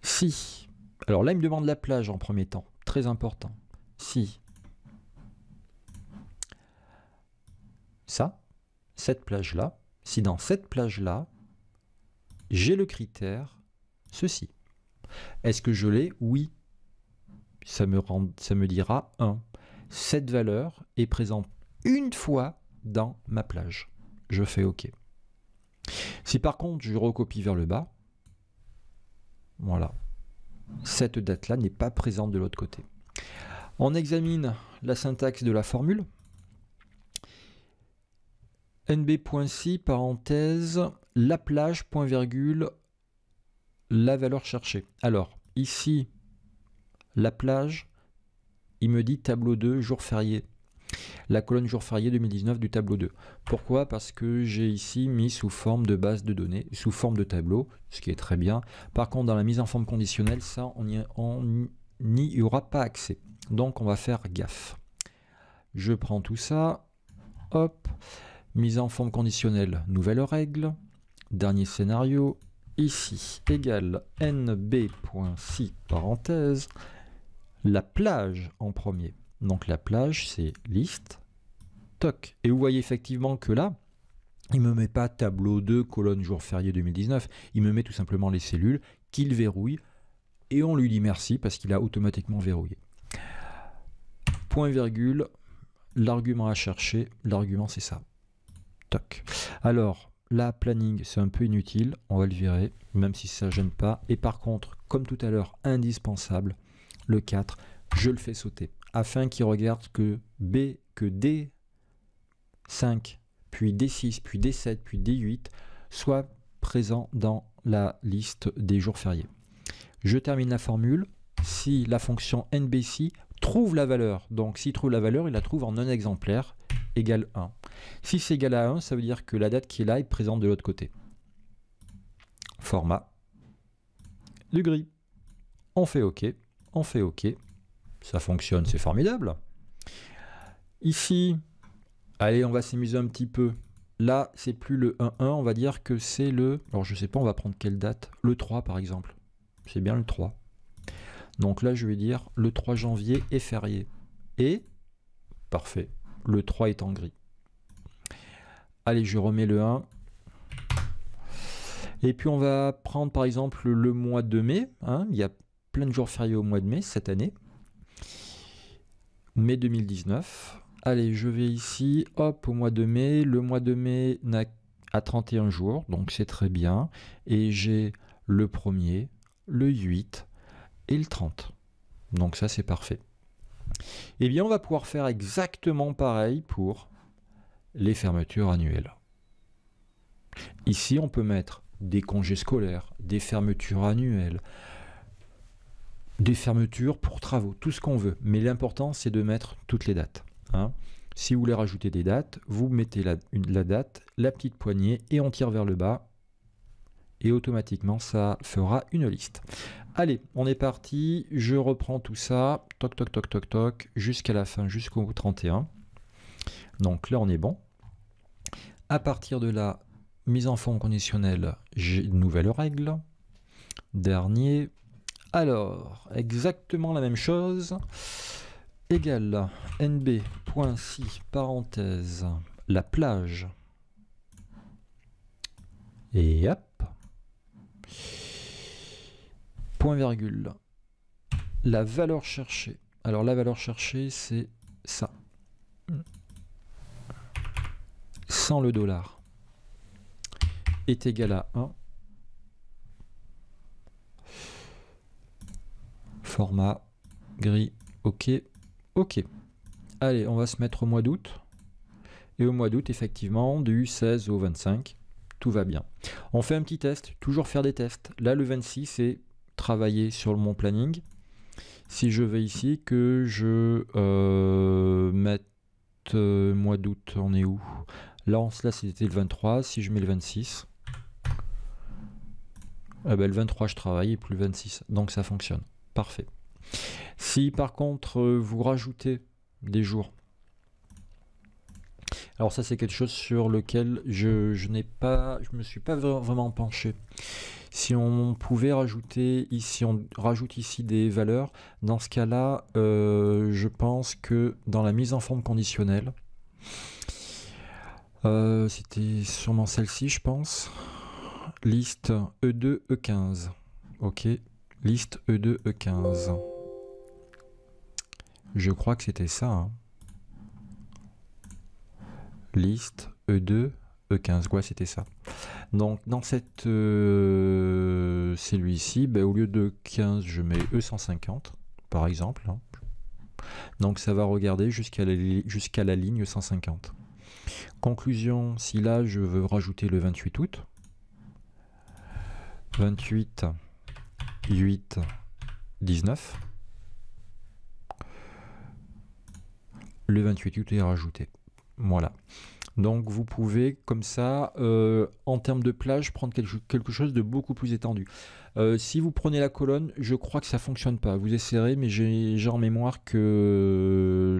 Si, alors là il me demande la plage en premier temps, très important. Si ça, cette plage-là, si dans cette plage-là, j'ai le critère ceci. Est-ce que je l'ai Oui. Ça me, rend, ça me dira 1. Cette valeur est présente une fois dans ma plage. Je fais OK. Si par contre je recopie vers le bas, voilà, cette date-là n'est pas présente de l'autre côté. On examine la syntaxe de la formule. nb.si, parenthèse, la plage, point virgule, la valeur cherchée. Alors, ici, la plage, il me dit tableau 2, jour férié la colonne jour férié 2019 du tableau 2. Pourquoi Parce que j'ai ici mis sous forme de base de données, sous forme de tableau, ce qui est très bien. Par contre, dans la mise en forme conditionnelle, ça, on n'y aura pas accès. Donc, on va faire gaffe. Je prends tout ça. Hop. Mise en forme conditionnelle, nouvelle règle. Dernier scénario. Ici, égal nb.si parenthèse. La plage en premier. Donc la plage, c'est list, toc. Et vous voyez effectivement que là, il ne me met pas tableau 2, colonne jour férié 2019. Il me met tout simplement les cellules qu'il verrouille et on lui dit merci parce qu'il a automatiquement verrouillé. Point virgule, l'argument à chercher, l'argument c'est ça. Toc. Alors, la planning, c'est un peu inutile, on va le virer, même si ça ne gêne pas. Et par contre, comme tout à l'heure, indispensable, le 4, je le fais sauter afin qu'il regarde que B, que D5, puis D6, puis D7, puis D8 soient présents dans la liste des jours fériés. Je termine la formule. Si la fonction NBC trouve la valeur, donc s'il trouve la valeur, il la trouve en un exemplaire, égale 1. Si c'est égal à 1, ça veut dire que la date qui est là est présente de l'autre côté. Format. Du gris. On fait OK. On fait OK ça fonctionne, c'est formidable. Ici, allez, on va s'amuser un petit peu. Là, c'est plus le 1-1, on va dire que c'est le... Alors, je sais pas, on va prendre quelle date Le 3, par exemple. C'est bien le 3. Donc là, je vais dire le 3 janvier est férié. Et, parfait, le 3 est en gris. Allez, je remets le 1. Et puis, on va prendre, par exemple, le mois de mai. Hein. Il y a plein de jours fériés au mois de mai cette année mai 2019. Allez, je vais ici, hop, au mois de mai. Le mois de mai n'a à 31 jours, donc c'est très bien. Et j'ai le 1er, le 8 et le 30. Donc ça, c'est parfait. Eh bien, on va pouvoir faire exactement pareil pour les fermetures annuelles. Ici, on peut mettre des congés scolaires, des fermetures annuelles, des fermetures pour travaux, tout ce qu'on veut. Mais l'important, c'est de mettre toutes les dates. Hein. Si vous voulez rajouter des dates, vous mettez la, date, la petite poignée et on tire vers le bas. Et automatiquement, ça fera une liste. Allez, on est parti. Je reprends tout ça. Toc, toc, toc, toc, toc. Jusqu'à la fin, jusqu'au 31. Donc là, on est bon. À partir de la mise en forme conditionnelle, j'ai une nouvelle règle. Dernier, alors, exactement la même chose, Égal nb.si parenthèse la plage. Et hop. Point virgule. La valeur cherchée. Alors la valeur cherchée, c'est ça. Sans le dollar. Est égal à 1. format gris, ok, ok. Allez, on va se mettre au mois d'août. Et au mois d'août, effectivement, du 16 au 25, tout va bien. On fait un petit test, toujours faire des tests. Là, le 26, c'est travailler sur mon planning. Si je vais ici, que je euh, mette euh, mois d'août, on est où Là, c'était le 23. Si je mets le 26, ah ben, le 23, je travaille, et plus le 26. Donc ça fonctionne parfait. Si par contre vous rajoutez des jours, alors ça c'est quelque chose sur lequel je, je n'ai pas, je me suis pas vraiment penché. Si on pouvait rajouter ici, on rajoute ici des valeurs. Dans ce cas-là, euh, je pense que dans la mise en forme conditionnelle, euh, c'était sûrement celle-ci, je pense. Liste E2, E15. Ok, Liste E2, E15. Je crois que c'était ça. Hein. Liste E2, E15. Ouais, c'était ça. Donc, dans cette euh, celui-ci, ben, au lieu de 15, je mets E150, par exemple. Hein. Donc, ça va regarder jusqu'à la, la ligne 150. Conclusion, si là, je veux rajouter le 28 août. 28 8, 19. Le 28 août est rajouté. Voilà. Donc vous pouvez comme ça, euh, en termes de plage, prendre quelque, chose de beaucoup plus étendu. Euh, si vous prenez la colonne, je crois que ça fonctionne pas. Vous essayerez, mais j'ai en mémoire que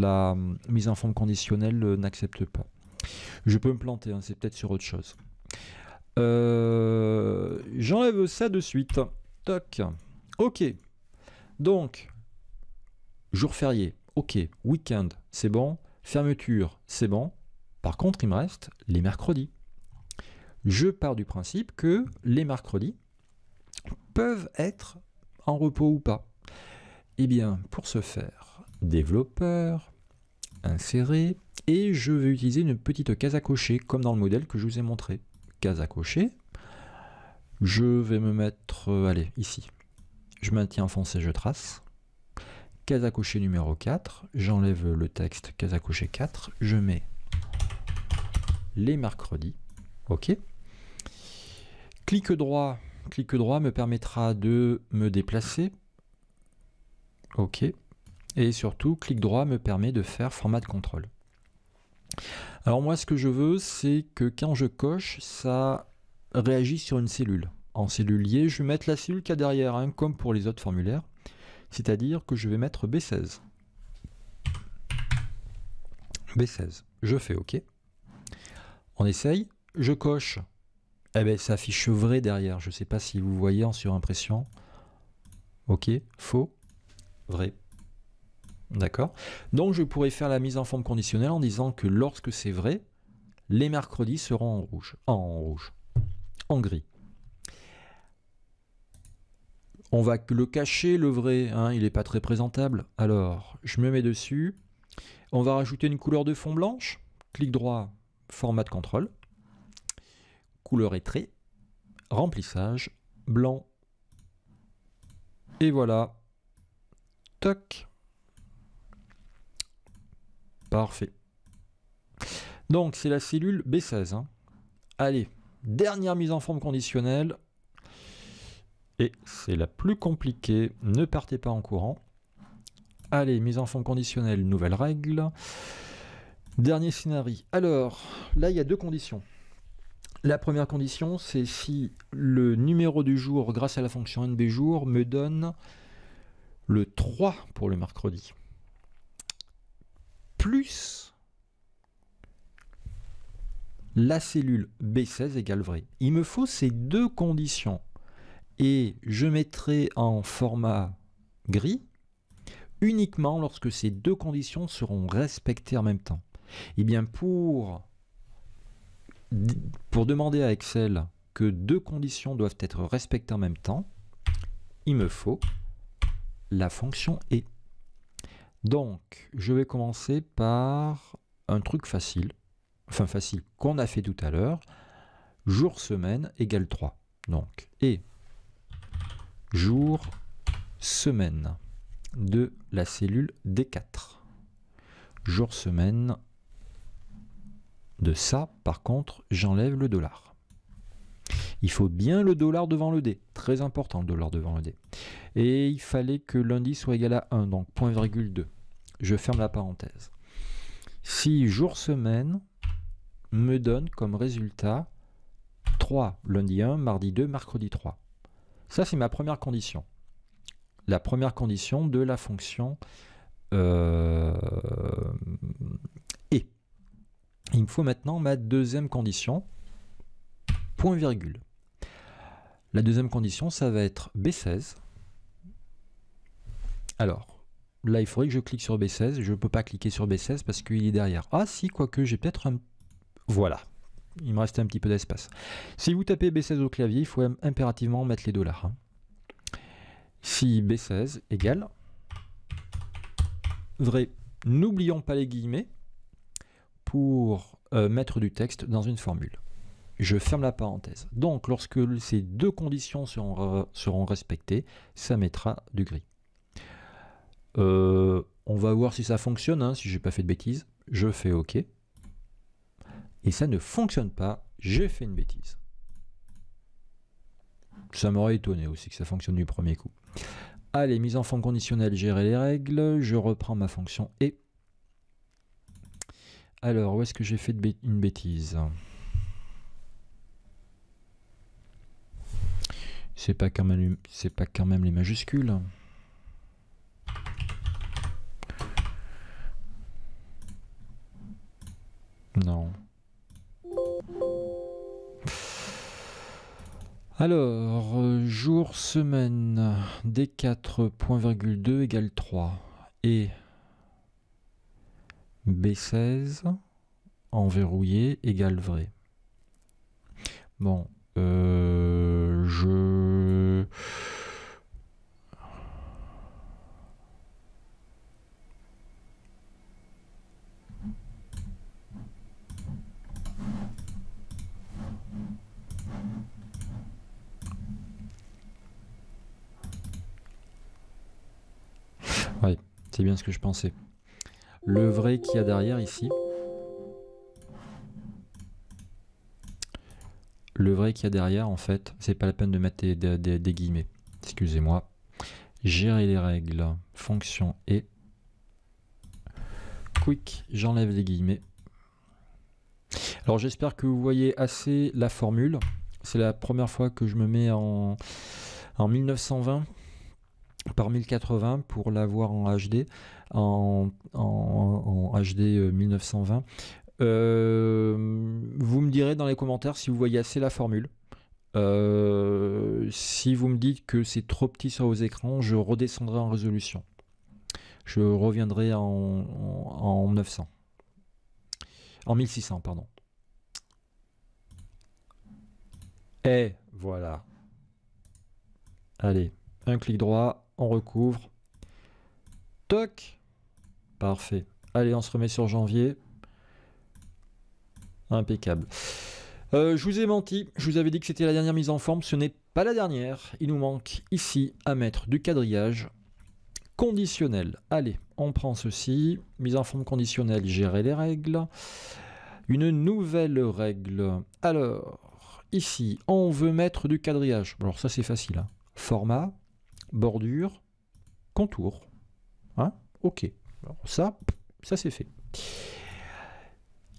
la mise en forme conditionnelle euh, n'accepte pas. Je peux me planter, hein, c'est peut-être sur autre chose. Euh, j'enlève ça de suite. Toc. Ok. Donc, jour férié. Ok. Week-end, c'est bon. Fermeture, c'est bon. Par contre, il me reste les mercredis. Je pars du principe que les mercredis peuvent être en repos ou pas. Eh bien, pour ce faire, développeur, insérer, et je vais utiliser une petite case à cocher, comme dans le modèle que je vous ai montré case à cocher. Je vais me mettre, euh, allez, ici. Je maintiens enfoncé, je trace. Case à cocher numéro 4. J'enlève le texte case à cocher 4. Je mets les mercredis. OK. Clic droit. Clic droit me permettra de me déplacer. OK. Et surtout, clic droit me permet de faire format de contrôle. Alors moi, ce que je veux, c'est que quand je coche, ça réagisse sur une cellule. En cellulier, je vais mettre la cellule qu'il y a derrière, hein, comme pour les autres formulaires. C'est-à-dire que je vais mettre B16. B16. Je fais OK. On essaye. Je coche. Eh bien, ça affiche vrai derrière. Je ne sais pas si vous voyez en surimpression. OK. Faux. Vrai. D'accord Donc je pourrais faire la mise en forme conditionnelle en disant que lorsque c'est vrai, les mercredis seront en rouge, en rouge, en gris. On va le cacher, le vrai, hein, il n'est pas très présentable. Alors, je me mets dessus. On va rajouter une couleur de fond blanche. Clic droit, format de contrôle. Couleur et trait. Remplissage, blanc. Et voilà. Toc. Parfait. Donc, c'est la cellule B16. Hein. Allez, dernière mise en forme conditionnelle. Et c'est la plus compliquée. Ne partez pas en courant. Allez, mise en forme conditionnelle, nouvelle règle. Dernier scénario. Alors, là, il y a deux conditions. La première condition, c'est si le numéro du jour, grâce à la fonction nb me donne le 3 pour le mercredi plus la cellule B16 égale vrai. Il me faut ces deux conditions. Et je mettrai en format gris uniquement lorsque ces deux conditions seront respectées en même temps. Et eh bien pour, pour demander à Excel que deux conditions doivent être respectées en même temps, il me faut la fonction et. Donc, je vais commencer par un truc facile, enfin facile, qu'on a fait tout à l'heure. Jour semaine égale 3. Donc, et jour semaine de la cellule D4. Jour semaine de ça, par contre, j'enlève le dollar. Il faut bien le dollar devant le D. Très important le dollar devant le D. Et il fallait que lundi soit égal à 1, donc point virgule 2. Je ferme la parenthèse. Si jour-semaine me donne comme résultat 3, lundi 1, mardi 2, mercredi 3. Ça, c'est ma première condition. La première condition de la fonction et. Euh, e. Il me faut maintenant ma deuxième condition, point virgule. La deuxième condition, ça va être B16. Alors, Là, il faudrait que je clique sur B16. Je ne peux pas cliquer sur B16 parce qu'il est derrière. Ah si, quoique j'ai peut-être un... Voilà. Il me reste un petit peu d'espace. Si vous tapez B16 au clavier, il faut impérativement mettre les dollars. Hein. Si B16 égale vrai, n'oublions pas les guillemets pour euh, mettre du texte dans une formule. Je ferme la parenthèse. Donc, lorsque ces deux conditions seront, euh, seront respectées, ça mettra du gris. Euh, on va voir si ça fonctionne, hein, si j'ai pas fait de bêtises. Je fais OK. Et ça ne fonctionne pas, j'ai fait une bêtise. Ça m'aurait étonné aussi que ça fonctionne du premier coup. Allez, mise en fond conditionnelle, gérer les règles. Je reprends ma fonction et. Alors, où est-ce que j'ai fait une bêtise C'est pas, pas quand même les majuscules. Non. Alors, jour, semaine, d 42 égale 3. Et B16 enverrouillé verrouillé égale vrai. Bon, euh, je C'est bien ce que je pensais. Le vrai qu'il y a derrière ici. Le vrai qu'il y a derrière, en fait, c'est pas la peine de mettre des, guillemets. Excusez-moi. Gérer les règles. Fonction et. Quick, j'enlève les guillemets. Alors j'espère que vous voyez assez la formule. C'est la première fois que je me mets en 1920 par 1080 pour l'avoir en HD, en, HD 1920. Euh, euh, vous me direz dans les commentaires si vous voyez assez la formule. Euh, si vous me dites que c'est trop petit sur vos écrans, je redescendrai en résolution. Je reviendrai en, en 900. En 1600, pardon. Et voilà. Allez, un clic droit, on recouvre. Toc Parfait. Allez, on se remet sur janvier. Impeccable. Euh, je vous ai menti, je vous avais dit que c'était la dernière mise en forme, ce n'est pas la dernière. Il nous manque ici à mettre du quadrillage conditionnel. Allez, on prend ceci. Mise en forme conditionnelle, gérer les règles. Une nouvelle règle. Alors, ici, on veut mettre du quadrillage. Alors ça c'est facile. Hein. Format, bordure, contour. Hein ok. Alors ça, ça c'est fait.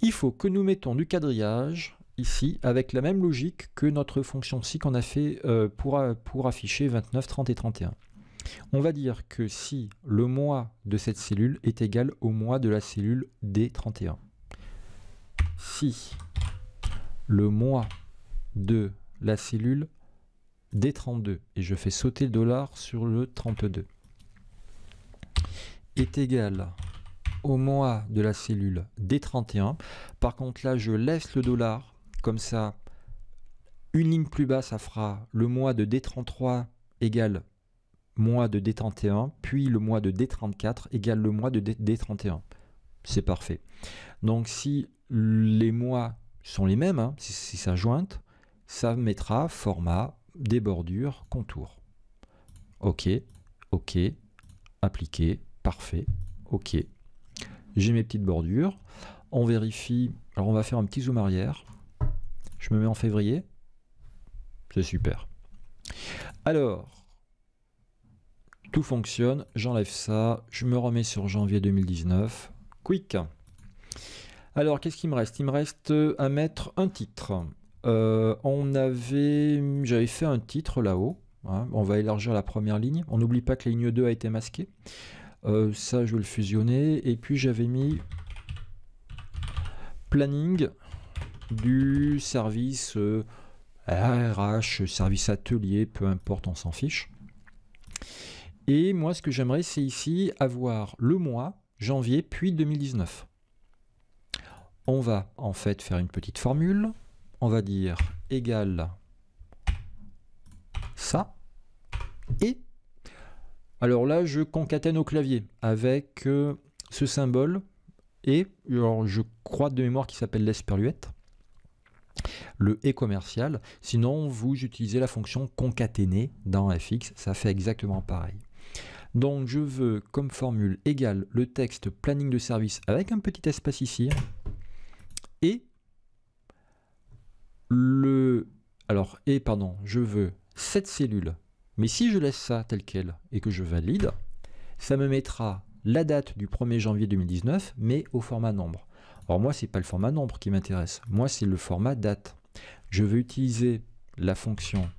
Il faut que nous mettons du quadrillage ici avec la même logique que notre fonction si qu'on a fait euh, pour, pour afficher 29, 30 et 31. On va dire que si le mois de cette cellule est égal au mois de la cellule D31. Si le mois de la cellule d 32 et je fais sauter le dollar sur le 32 est égal au mois de la cellule D31. Par contre là je laisse le dollar comme ça une ligne plus bas ça fera le mois de D33 égale mois de D31 puis le mois de D34 égale le mois de D31. C'est parfait. Donc si les mois sont les mêmes, hein, si, si ça jointe, ça mettra format des bordures, contours. OK, OK, appliqué, parfait, OK. J'ai mes petites bordures. On vérifie. Alors on va faire un petit zoom arrière. Je me mets en février. C'est super. Alors, tout fonctionne. J'enlève ça. Je me remets sur janvier 2019. Quick. Alors, qu'est-ce qu'il me reste Il me reste à mettre un titre. Euh, on avait, j'avais fait un titre là-haut. Hein. on va élargir la première ligne. On n'oublie pas que la ligne 2 a été masquée. Euh, ça, je vais le fusionner. Et puis, j'avais mis planning du service RH, euh, service atelier, peu importe, on s'en fiche. Et moi, ce que j'aimerais, c'est ici avoir le mois, janvier, puis 2019. On va en fait faire une petite formule on va dire égal ça. Et alors là, je concatène au clavier avec euh, ce symbole et alors, je crois de mémoire qui s'appelle l'esperluette, le et commercial. Sinon, vous utilisez la fonction concaténer dans FX, ça fait exactement pareil. Donc je veux comme formule égal le texte planning de service avec un petit espace ici et le. Alors, et pardon, je veux cette cellule. Mais si je laisse ça tel quel et que je valide, ça me mettra la date du 1er janvier 2019, mais au format nombre. alors moi, c'est pas le format nombre qui m'intéresse. Moi, c'est le format date. Je veux utiliser la fonction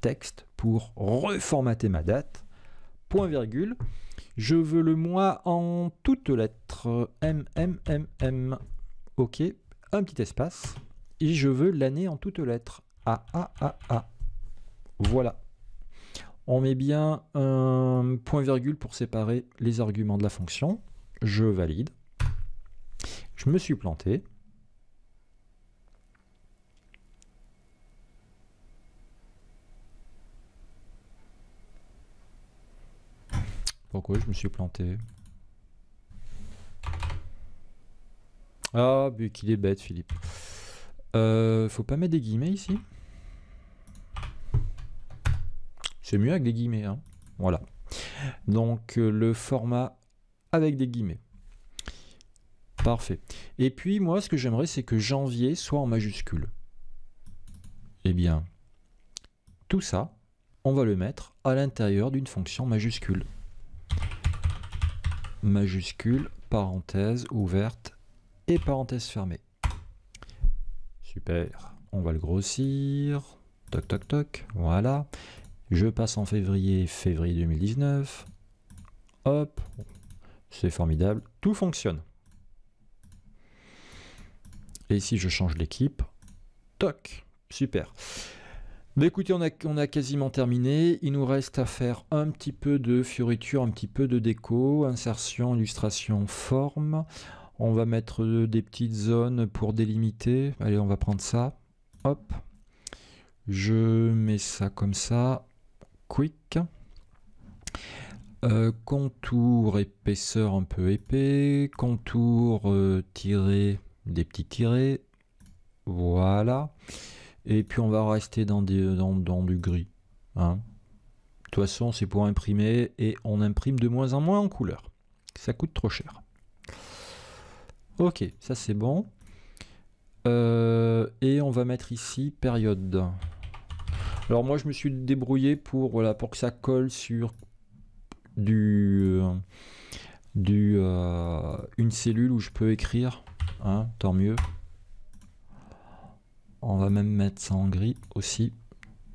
texte pour reformater ma date. Point virgule. Je veux le mois en toutes lettres. M, M, M, M. OK. Un petit espace et je veux l'année en toutes lettres. Ah ah ah a ah. Voilà. On met bien un point virgule pour séparer les arguments de la fonction. Je valide. Je me suis planté. Pourquoi je me suis planté Ah, mais qu'il est bête, Philippe. Euh, faut pas mettre des guillemets ici. C'est mieux avec des guillemets. Hein. Voilà. Donc euh, le format avec des guillemets. Parfait. Et puis moi, ce que j'aimerais, c'est que janvier soit en majuscule. Eh bien, tout ça, on va le mettre à l'intérieur d'une fonction majuscule. Majuscule, parenthèse ouverte et parenthèse fermée. On va le grossir. Toc, toc, toc. Voilà. Je passe en février, février 2019. Hop. C'est formidable. Tout fonctionne. Et si je change l'équipe, toc, super. Bah, écoutez, on a, on a, quasiment terminé. Il nous reste à faire un petit peu de fioriture, un petit peu de déco, insertion, illustration, forme. On va mettre euh, des petites zones pour délimiter. Allez, on va prendre ça. Hop. Je mets ça comme ça. Quick. Euh, contour épaisseur un peu épais. Contour tirer, euh, tiré, des petits tirés. Voilà. Et puis on va rester dans, du gris. Hein. De toute façon, c'est pour imprimer et on imprime de moins en moins en couleur. Ça coûte trop cher. Ok, ça c'est bon. Euh, et on va mettre ici période. Alors moi je me suis débrouillé pour, voilà, pour que ça colle sur du, du euh, une cellule où je peux écrire. Hein, tant mieux. On va même mettre ça en gris aussi.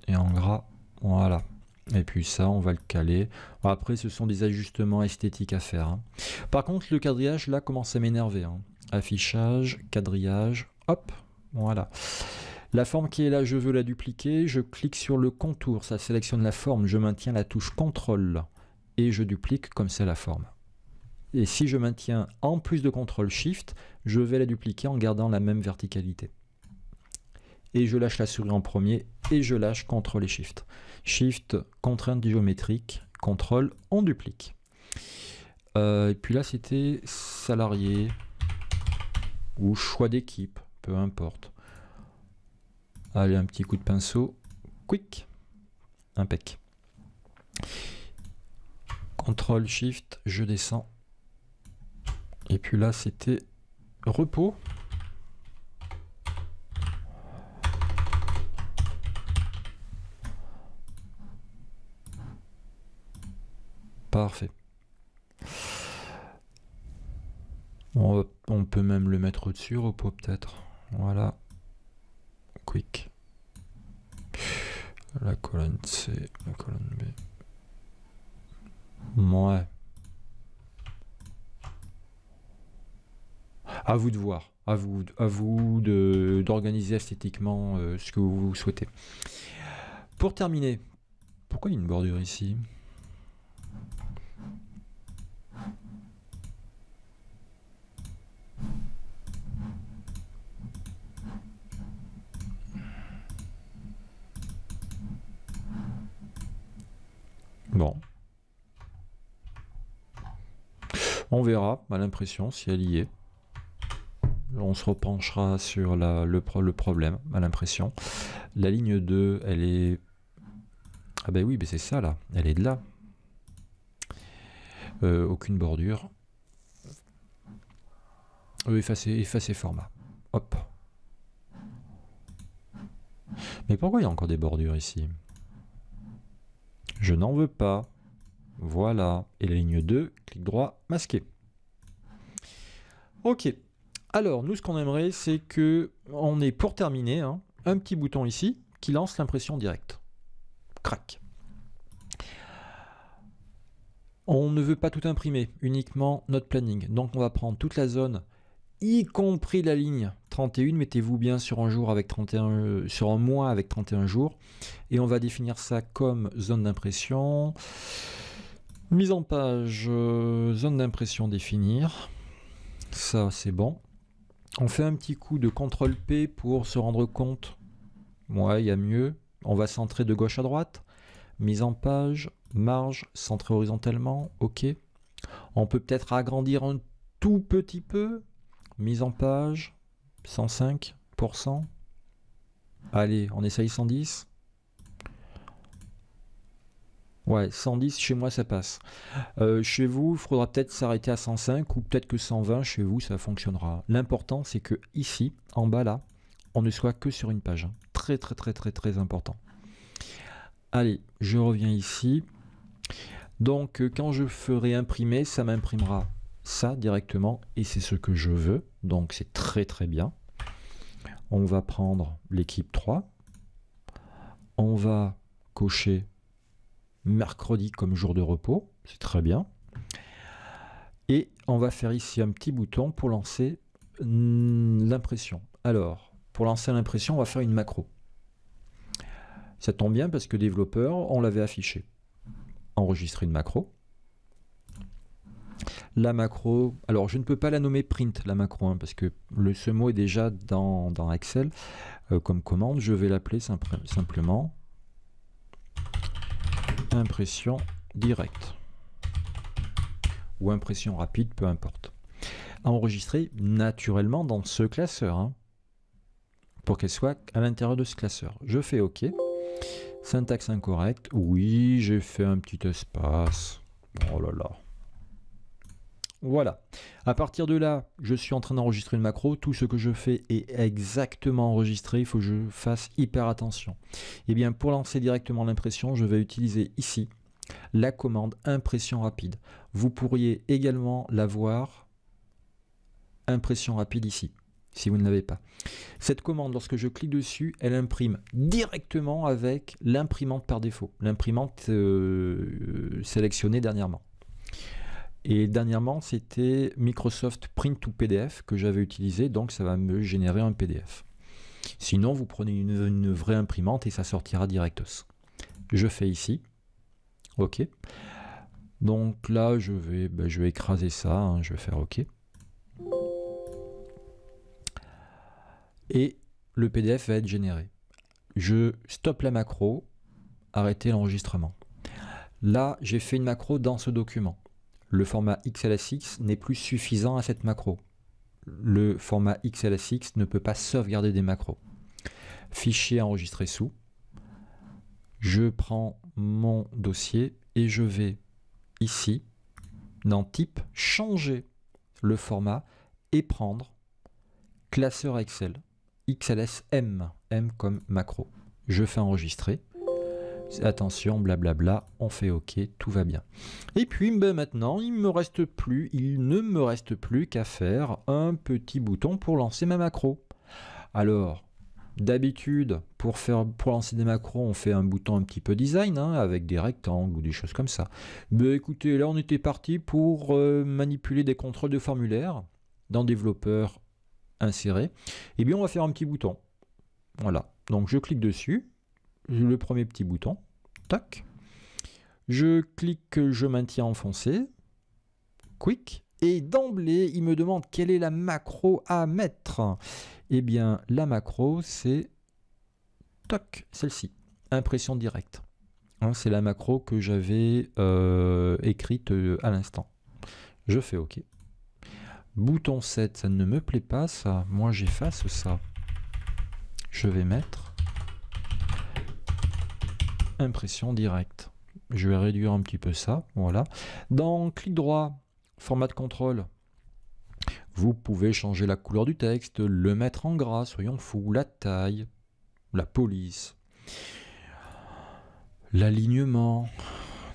Et en gras. Voilà. Et puis ça, on va le caler. Après, ce sont des ajustements esthétiques à faire. Hein. Par contre, le quadrillage, là, commence à m'énerver. Hein affichage, quadrillage, hop, voilà. La forme qui est là, je veux la dupliquer, je clique sur le contour, ça sélectionne la forme, je maintiens la touche CTRL et je duplique comme c'est la forme. Et si je maintiens en plus de CTRL SHIFT, je vais la dupliquer en gardant la même verticalité. Et je lâche la souris en premier et je lâche CTRL et SHIFT. SHIFT, contrainte géométrique, CTRL, on duplique. Euh, et puis là, c'était salarié, ou choix d'équipe, peu importe. Allez, un petit coup de pinceau, quick, impec. Ctrl Shift, je descends. Et puis là, c'était repos. Parfait. On, peut même le mettre au-dessus, repos peut-être. Voilà. Quick. La colonne C, la colonne B. Ouais. À vous de voir, à vous, à vous d'organiser esthétiquement euh, ce que vous souhaitez. Pour terminer, pourquoi une bordure ici On verra mal l'impression si elle y est. On se repenchera sur la, le, problème à l'impression. La ligne 2, elle est... Ah ben oui, mais c'est ça là, elle est de là. Euh, aucune bordure. Euh, effacer, effacer format. Hop. Mais pourquoi il y a encore des bordures ici Je n'en veux pas. Voilà. Et la ligne 2, clic droit, masquer. Ok. Alors, nous, ce qu'on aimerait, c'est que on ait, pour terminer, hein, un petit bouton ici qui lance l'impression directe. Crac. On ne veut pas tout imprimer, uniquement notre planning. Donc, on va prendre toute la zone, y compris la ligne 31. Mettez-vous bien sur un jour avec 31, euh, sur un mois avec 31 jours. Et on va définir ça comme zone d'impression. Mise en page, euh, zone d'impression définir. Ça, c'est bon. On fait un petit coup de CTRL P pour se rendre compte. Ouais, il y a mieux. On va centrer de gauche à droite. Mise en page, marge, centrer horizontalement. OK. On peut peut-être agrandir un tout petit peu. Mise en page, 105%. Allez, on essaye 110. Ouais, 110 chez moi ça passe. Euh, chez vous, il faudra peut-être s'arrêter à 105 ou peut-être que 120 chez vous ça fonctionnera. L'important c'est que ici, en bas là, on ne soit que sur une page. Hein. Très très très très très important. Allez, je reviens ici. Donc euh, quand je ferai imprimer, ça m'imprimera ça directement et c'est ce que je veux. Donc c'est très très bien. On va prendre l'équipe 3. On va cocher mercredi comme jour de repos, c'est très bien. Et on va faire ici un petit bouton pour lancer hmm, l'impression. Alors, pour lancer l'impression, on va faire une macro. Ça tombe bien parce que développeur, on l'avait affiché. Enregistrer une macro. La macro, alors je ne peux pas la nommer print, la macro, hein, parce que le, ce mot est déjà dans, Excel euh, comme commande. Je vais l'appeler simplement impression directe ou impression rapide, peu importe, enregistrer naturellement dans ce classeur hein, pour qu'elle soit à l'intérieur de ce classeur. Je fais OK. Syntaxe incorrecte. Oui, j'ai fait un petit espace. Oh là là. Voilà. À partir de là, je suis en train d'enregistrer une macro. Tout ce que je fais est exactement enregistré. Il faut que je fasse hyper attention. Et eh bien, pour lancer directement l'impression, je vais utiliser ici la commande impression rapide. Vous pourriez également l'avoir impression rapide ici, si vous ne l'avez pas. Cette commande, lorsque je clique dessus, elle imprime directement avec l'imprimante par défaut, l'imprimante euh, sélectionnée dernièrement. Et dernièrement, c'était Microsoft Print to PDF que j'avais utilisé, donc ça va me générer un PDF. Sinon, vous prenez une, vraie imprimante et ça sortira directos. Je fais ici. OK. Donc là, je vais, ben, je vais écraser ça. Hein, je vais faire OK. Et le PDF va être généré. Je stoppe la macro. Arrêtez l'enregistrement. Là, j'ai fait une macro dans ce document le format XLSX n'est plus suffisant à cette macro. Le format XLSX ne peut pas sauvegarder des macros. Fichier enregistré sous. Je prends mon dossier et je vais ici, dans Type, changer le format et prendre classeur Excel, XLSM, M comme macro. Je fais enregistrer attention, blablabla, on fait OK, tout va bien. Et puis ben maintenant, il me reste plus, il ne me reste plus qu'à faire un petit bouton pour lancer ma macro. Alors, d'habitude, pour, faire, pour lancer des macros, on fait un bouton un petit peu design, hein, avec des rectangles ou des choses comme ça. Ben, écoutez, là on était parti pour euh, manipuler des contrôles de formulaire dans développeur inséré. Et eh bien on va faire un petit bouton. Voilà, donc je clique dessus, le premier petit bouton. Toc. Je clique, je maintiens enfoncé. Quick. Et d'emblée, il me demande quelle est la macro à mettre. Eh bien, la macro, c'est toc, celle-ci, impression directe. Hein, c'est la macro que j'avais euh, écrite euh, à l'instant. Je fais OK. Bouton 7, ça ne me plaît pas, ça. Moi, j'efface ça. Je vais mettre impression directe. Je vais réduire un petit peu ça, voilà. Dans clic droit, format de contrôle, vous pouvez changer la couleur du texte, le mettre en gras, soyons fous, la taille, la police, l'alignement,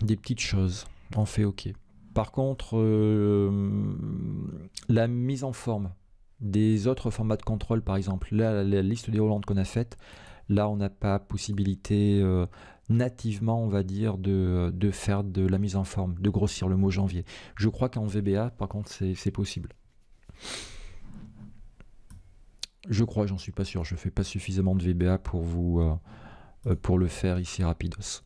des petites choses. On fait OK. Par contre, euh, la mise en forme des autres formats de contrôle, par exemple, la liste déroulante qu'on a faite, là, on n'a pas possibilité euh, nativement, on va dire, de, faire de la mise en forme, de grossir le mot janvier. Je crois qu'en VBA, par contre, c'est possible. Je crois, j'en suis pas sûr. Je fais pas suffisamment de VBA pour vous euh, euh, pour le faire ici rapidos.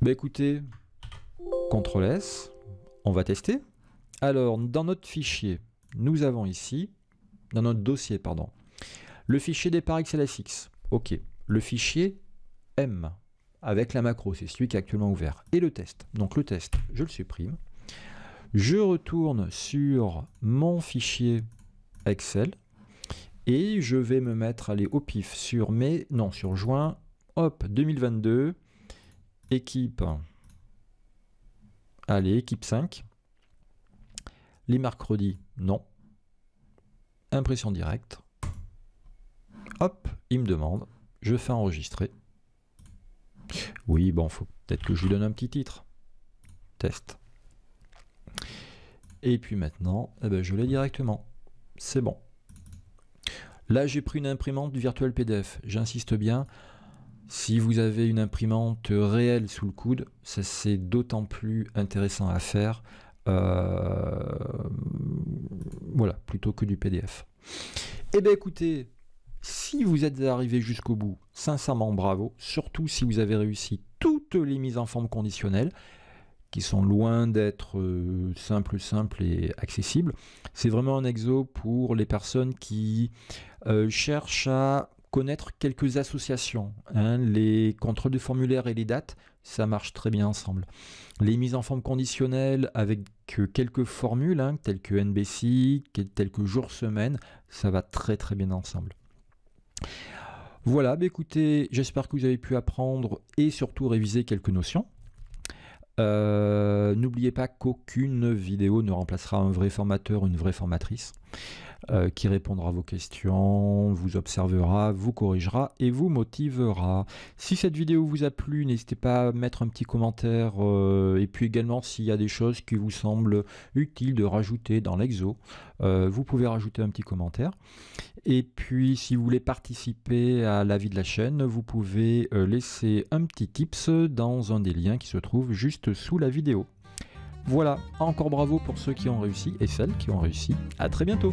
Bah écoutez, CTRL S, on va tester. Alors, dans notre fichier, nous avons ici, dans notre dossier, pardon, le fichier départ XLSX. OK le fichier M avec la macro, c'est celui qui est actuellement ouvert, et le test. Donc le test, je le supprime. Je retourne sur mon fichier Excel et je vais me mettre aller au pif sur mes non, sur juin, hop, 2022, équipe, allez, équipe 5, les mercredis, non, impression directe, hop, il me demande je fais enregistrer. Oui, bon, faut peut-être que je lui donne un petit titre. Test. Et puis maintenant, eh ben, je l'ai directement. C'est bon. Là, j'ai pris une imprimante du virtuel PDF. J'insiste bien. Si vous avez une imprimante réelle sous le coude, ça c'est d'autant plus intéressant à faire. Euh, voilà, plutôt que du PDF. Eh bien écoutez, si vous êtes arrivé jusqu'au bout, sincèrement bravo, surtout si vous avez réussi toutes les mises en forme conditionnelles, qui sont loin d'être euh, simples, simples et accessibles. C'est vraiment un exo pour les personnes qui euh, cherchent à connaître quelques associations. Hein, les contrôles de formulaire et les dates, ça marche très bien ensemble. Les mises en forme conditionnelles avec euh, quelques formules, hein, telles que NBC, telles que jour-semaine, ça va très très bien ensemble. Voilà, bah, écoutez, j'espère que vous avez pu apprendre et surtout réviser quelques notions. Euh, n'oubliez pas qu'aucune vidéo ne remplacera un vrai formateur, ou une vraie formatrice. Euh, qui répondra à vos questions, vous observera, vous corrigera et vous motivera. Si cette vidéo vous a plu, n'hésitez pas à mettre un petit commentaire euh, et puis également s'il y a des choses qui vous semblent utiles de rajouter dans l'exo, euh, vous pouvez rajouter un petit commentaire. Et puis si vous voulez participer à la vie de la chaîne, vous pouvez laisser un petit tips dans un des liens qui se trouve juste sous la vidéo. Voilà, encore bravo pour ceux qui ont réussi et celles qui ont réussi. À très bientôt.